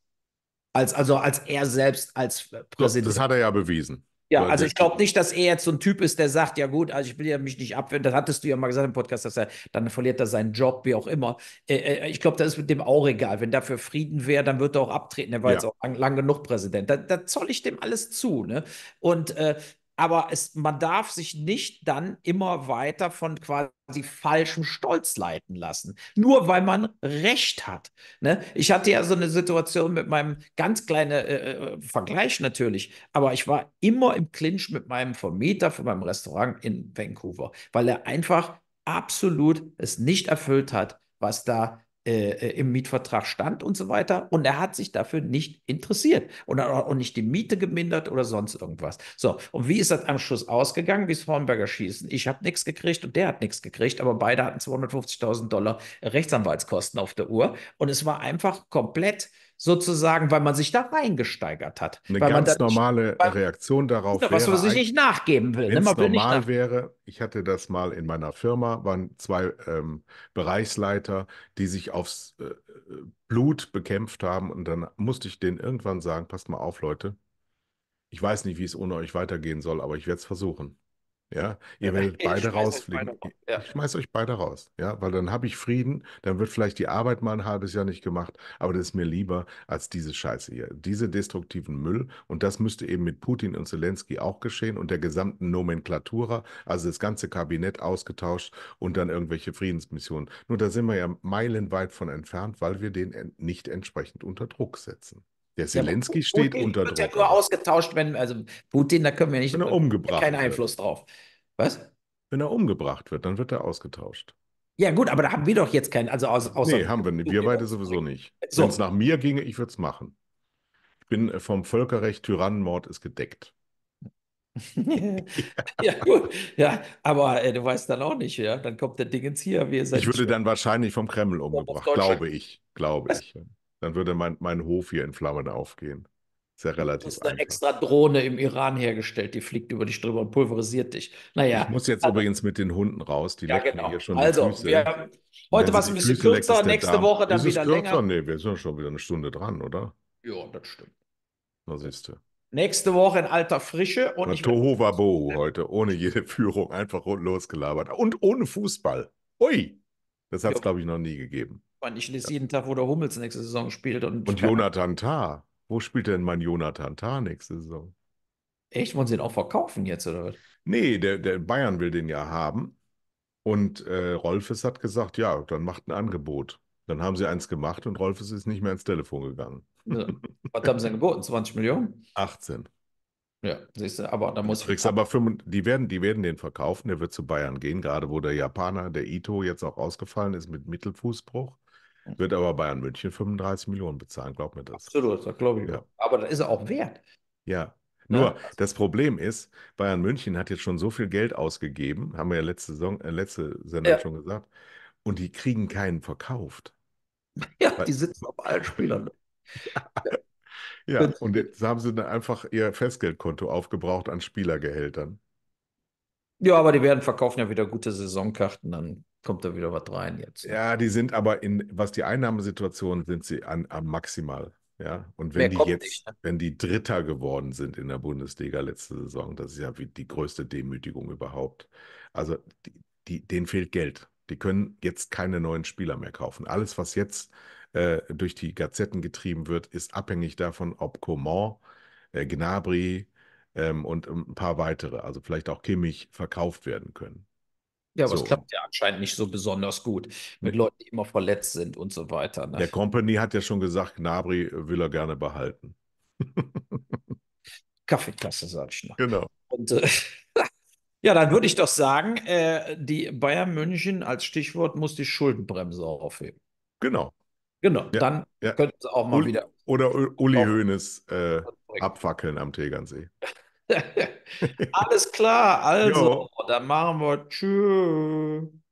Als, also als er selbst als äh, Präsident. Das hat er ja bewiesen. Ja, also ich glaube nicht, dass er jetzt so ein Typ ist, der sagt, ja gut, also ich will ja mich nicht abwenden. Das hattest du ja mal gesagt im Podcast, dass er dann verliert er seinen Job, wie auch immer. Äh, äh, äh ich glaube, das ist mit dem auch egal. Wenn dafür Frieden wäre, dann wird er auch abtreten. Er war ja. jetzt auch lang, lang genug Präsident. Da, da zoll ich dem alles zu. Ne? Und äh, aber es, man darf sich nicht dann immer weiter von quasi falschem Stolz leiten lassen, nur weil man Recht hat. Ne? Ich hatte ja so eine Situation mit meinem ganz kleinen äh, äh, äh, Vergleich natürlich, aber ich war immer im Clinch mit meinem Vermieter von meinem Restaurant in Vancouver, weil er einfach absolut es nicht erfüllt hat, was da äh, äh, im Mietvertrag stand und so weiter. Und er hat sich dafür nicht interessiert und auch nicht die Miete gemindert oder sonst irgendwas. So, und wie ist das am Schluss ausgegangen? Wie ist Hornberger schießen? Ich habe nichts gekriegt und der hat nichts gekriegt, aber beide hatten 250.000 Dollar Rechtsanwaltskosten auf der Uhr. Und es war einfach komplett sozusagen, weil man sich da reingesteigert hat. Eine ganz
normale nicht, weil, Reaktion darauf ja, was wäre. Was man sich nicht
nachgeben will. Ne? Wenn es normal nach
wäre, ich hatte das mal in meiner Firma, waren zwei ähm, Bereichsleiter, die sich aufs äh, äh, Blut bekämpft haben und dann musste ich denen irgendwann sagen, passt mal auf Leute, ich weiß nicht, wie es ohne euch weitergehen soll, aber ich werde es versuchen. Ja, ihr werdet [LAUGHS] beide rausfliegen. Beide ja. Ich schmeiß euch beide raus, ja, weil dann habe ich Frieden, dann wird vielleicht die Arbeit mal ein halbes Jahr nicht gemacht, aber das ist mir lieber als diese Scheiße hier, diese destruktiven Müll. Und das müsste eben mit Putin und Zelensky auch geschehen und der gesamten Nomenklatura, also das ganze Kabinett ausgetauscht und dann irgendwelche Friedensmissionen. Nur da sind wir ja meilenweit von entfernt, weil wir den nicht entsprechend unter Druck setzen. Der Zelensky ja, steht Putin unter Druck. wird ja nur
ausgetauscht, wenn, also Putin, da können wir nicht, wenn er umgebracht keinen Einfluss wird. drauf. Was? Wenn er umgebracht wird, dann wird er ausgetauscht. Ja gut, aber da haben wir doch jetzt keinen, also aus, außer... Nee, haben wir nicht. Wir
beide sowieso nicht. So. Wenn es nach mir ginge, ich würde es machen. Ich bin äh, vom Völkerrecht, Tyrannenmord ist gedeckt. [LAUGHS]
ja, gut. Ja, aber äh, du weißt dann auch nicht, ja. Dann kommt der Ding Dingens hier. Wir ich würde
dann wahrscheinlich vom Kreml umgebracht, glaube ich. Glaube Was? ich dann würde mein, mein Hof hier in Flammen aufgehen. Ist ja relativ. Du hast eine einfach.
extra Drohne im Iran hergestellt, die fliegt über dich drüber und pulverisiert dich. Naja. Ich muss jetzt
also, übrigens mit den Hunden
raus, die ja, lecken genau. hier schon. Also, wir haben heute was ein bisschen kürzer, nächste Woche dann ist wieder kürzer? länger.
Nee, wir sind schon wieder eine Stunde dran, oder?
Ja, das stimmt. Na, siehst du. Nächste Woche in alter Frische. Und ich
Toho Wabo heute, ohne jede [LAUGHS] Führung, einfach losgelabert. Und ohne Fußball. Ui, das hat es, glaube ich, noch nie gegeben.
Und ich lese jeden Tag, wo der Hummels nächste Saison spielt. Und, und
Jonathan Tah. Wo spielt denn mein Jonathan Tah nächste Saison? Echt? Wollen sie den auch verkaufen jetzt, oder was? Nee, der, der Bayern will den ja haben. Und äh, Rolfes hat gesagt, ja, dann macht ein Angebot. Dann haben sie eins gemacht und Rolfes ist nicht mehr ins Telefon gegangen.
Ja. [LAUGHS] Was haben sie denn geboten? 20 Millionen? 18.
Ja, siehst du, aber da muss du aber 5, die werden, die werden den verkaufen, der wird zu Bayern gehen, gerade wo der Japaner, der Ito, jetzt auch ausgefallen ist mit Mittelfußbruch. Wird aber Bayern München 35 Millionen bezahlen, glaub mir das.
Absolut, das glaube ich. Ja. Aber das ist er auch wert.
Ja. Nur, ja. das Problem ist, Bayern München hat jetzt schon so viel Geld ausgegeben, haben wir ja letzte, Saison, äh, letzte Sendung ja. schon gesagt, und die kriegen keinen verkauft. [LAUGHS] Ja, Weil,
die sitzen auf allen
Spielern. ja, [LAUGHS] [LAUGHS] ja und jetzt haben sie dann einfach ihr Festgeldkonto aufgebraucht an Spielergehältern.
Ja, aber die werden verkaufen ja wieder gute Saisonkarten, dann kommt da wieder was rein jetzt. Ne? Ja, die sind aber in, was die
Einnahmesituation sind, sie an, an maximal. Ja, und wenn Mehr die jetzt, nicht, ne? wenn die Dritter geworden sind in der Bundesliga letzte Saison, das ist ja wie die größte Demütigung überhaupt. Also die, die, denen fehlt Geld. Die können jetzt keine neuen Spieler mehr kaufen. Alles, was jetzt äh, durch die Gazetten getrieben wird, ist abhängig davon, ob Coman, äh,
Gnabry
ähm, und ähm, ein paar weitere, also vielleicht auch Kimmich, verkauft werden können. Ja, aber so. es klappt
ja anscheinend nicht so besonders gut mit hm. Leuten, die immer verletzt sind und so weiter. Ne? Der Company hat ja schon gesagt, Gnabry will er gerne behalten. [LAUGHS] Kaffeeklasse, sage ich noch. Genau. Und äh, [LAUGHS] ja, dann würde ich doch sagen, äh, die Bayern München als Stichwort muss die Schuldenbremse auch aufheben. Genau. Genau, ja, dann ja. könnten sie auch mal Uli, wieder.
Oder Uli Hoeneß äh, abfackeln am Tegernsee. [LAUGHS]
[LAUGHS] Alles klar, also, jo. dann machen wir Tschüss.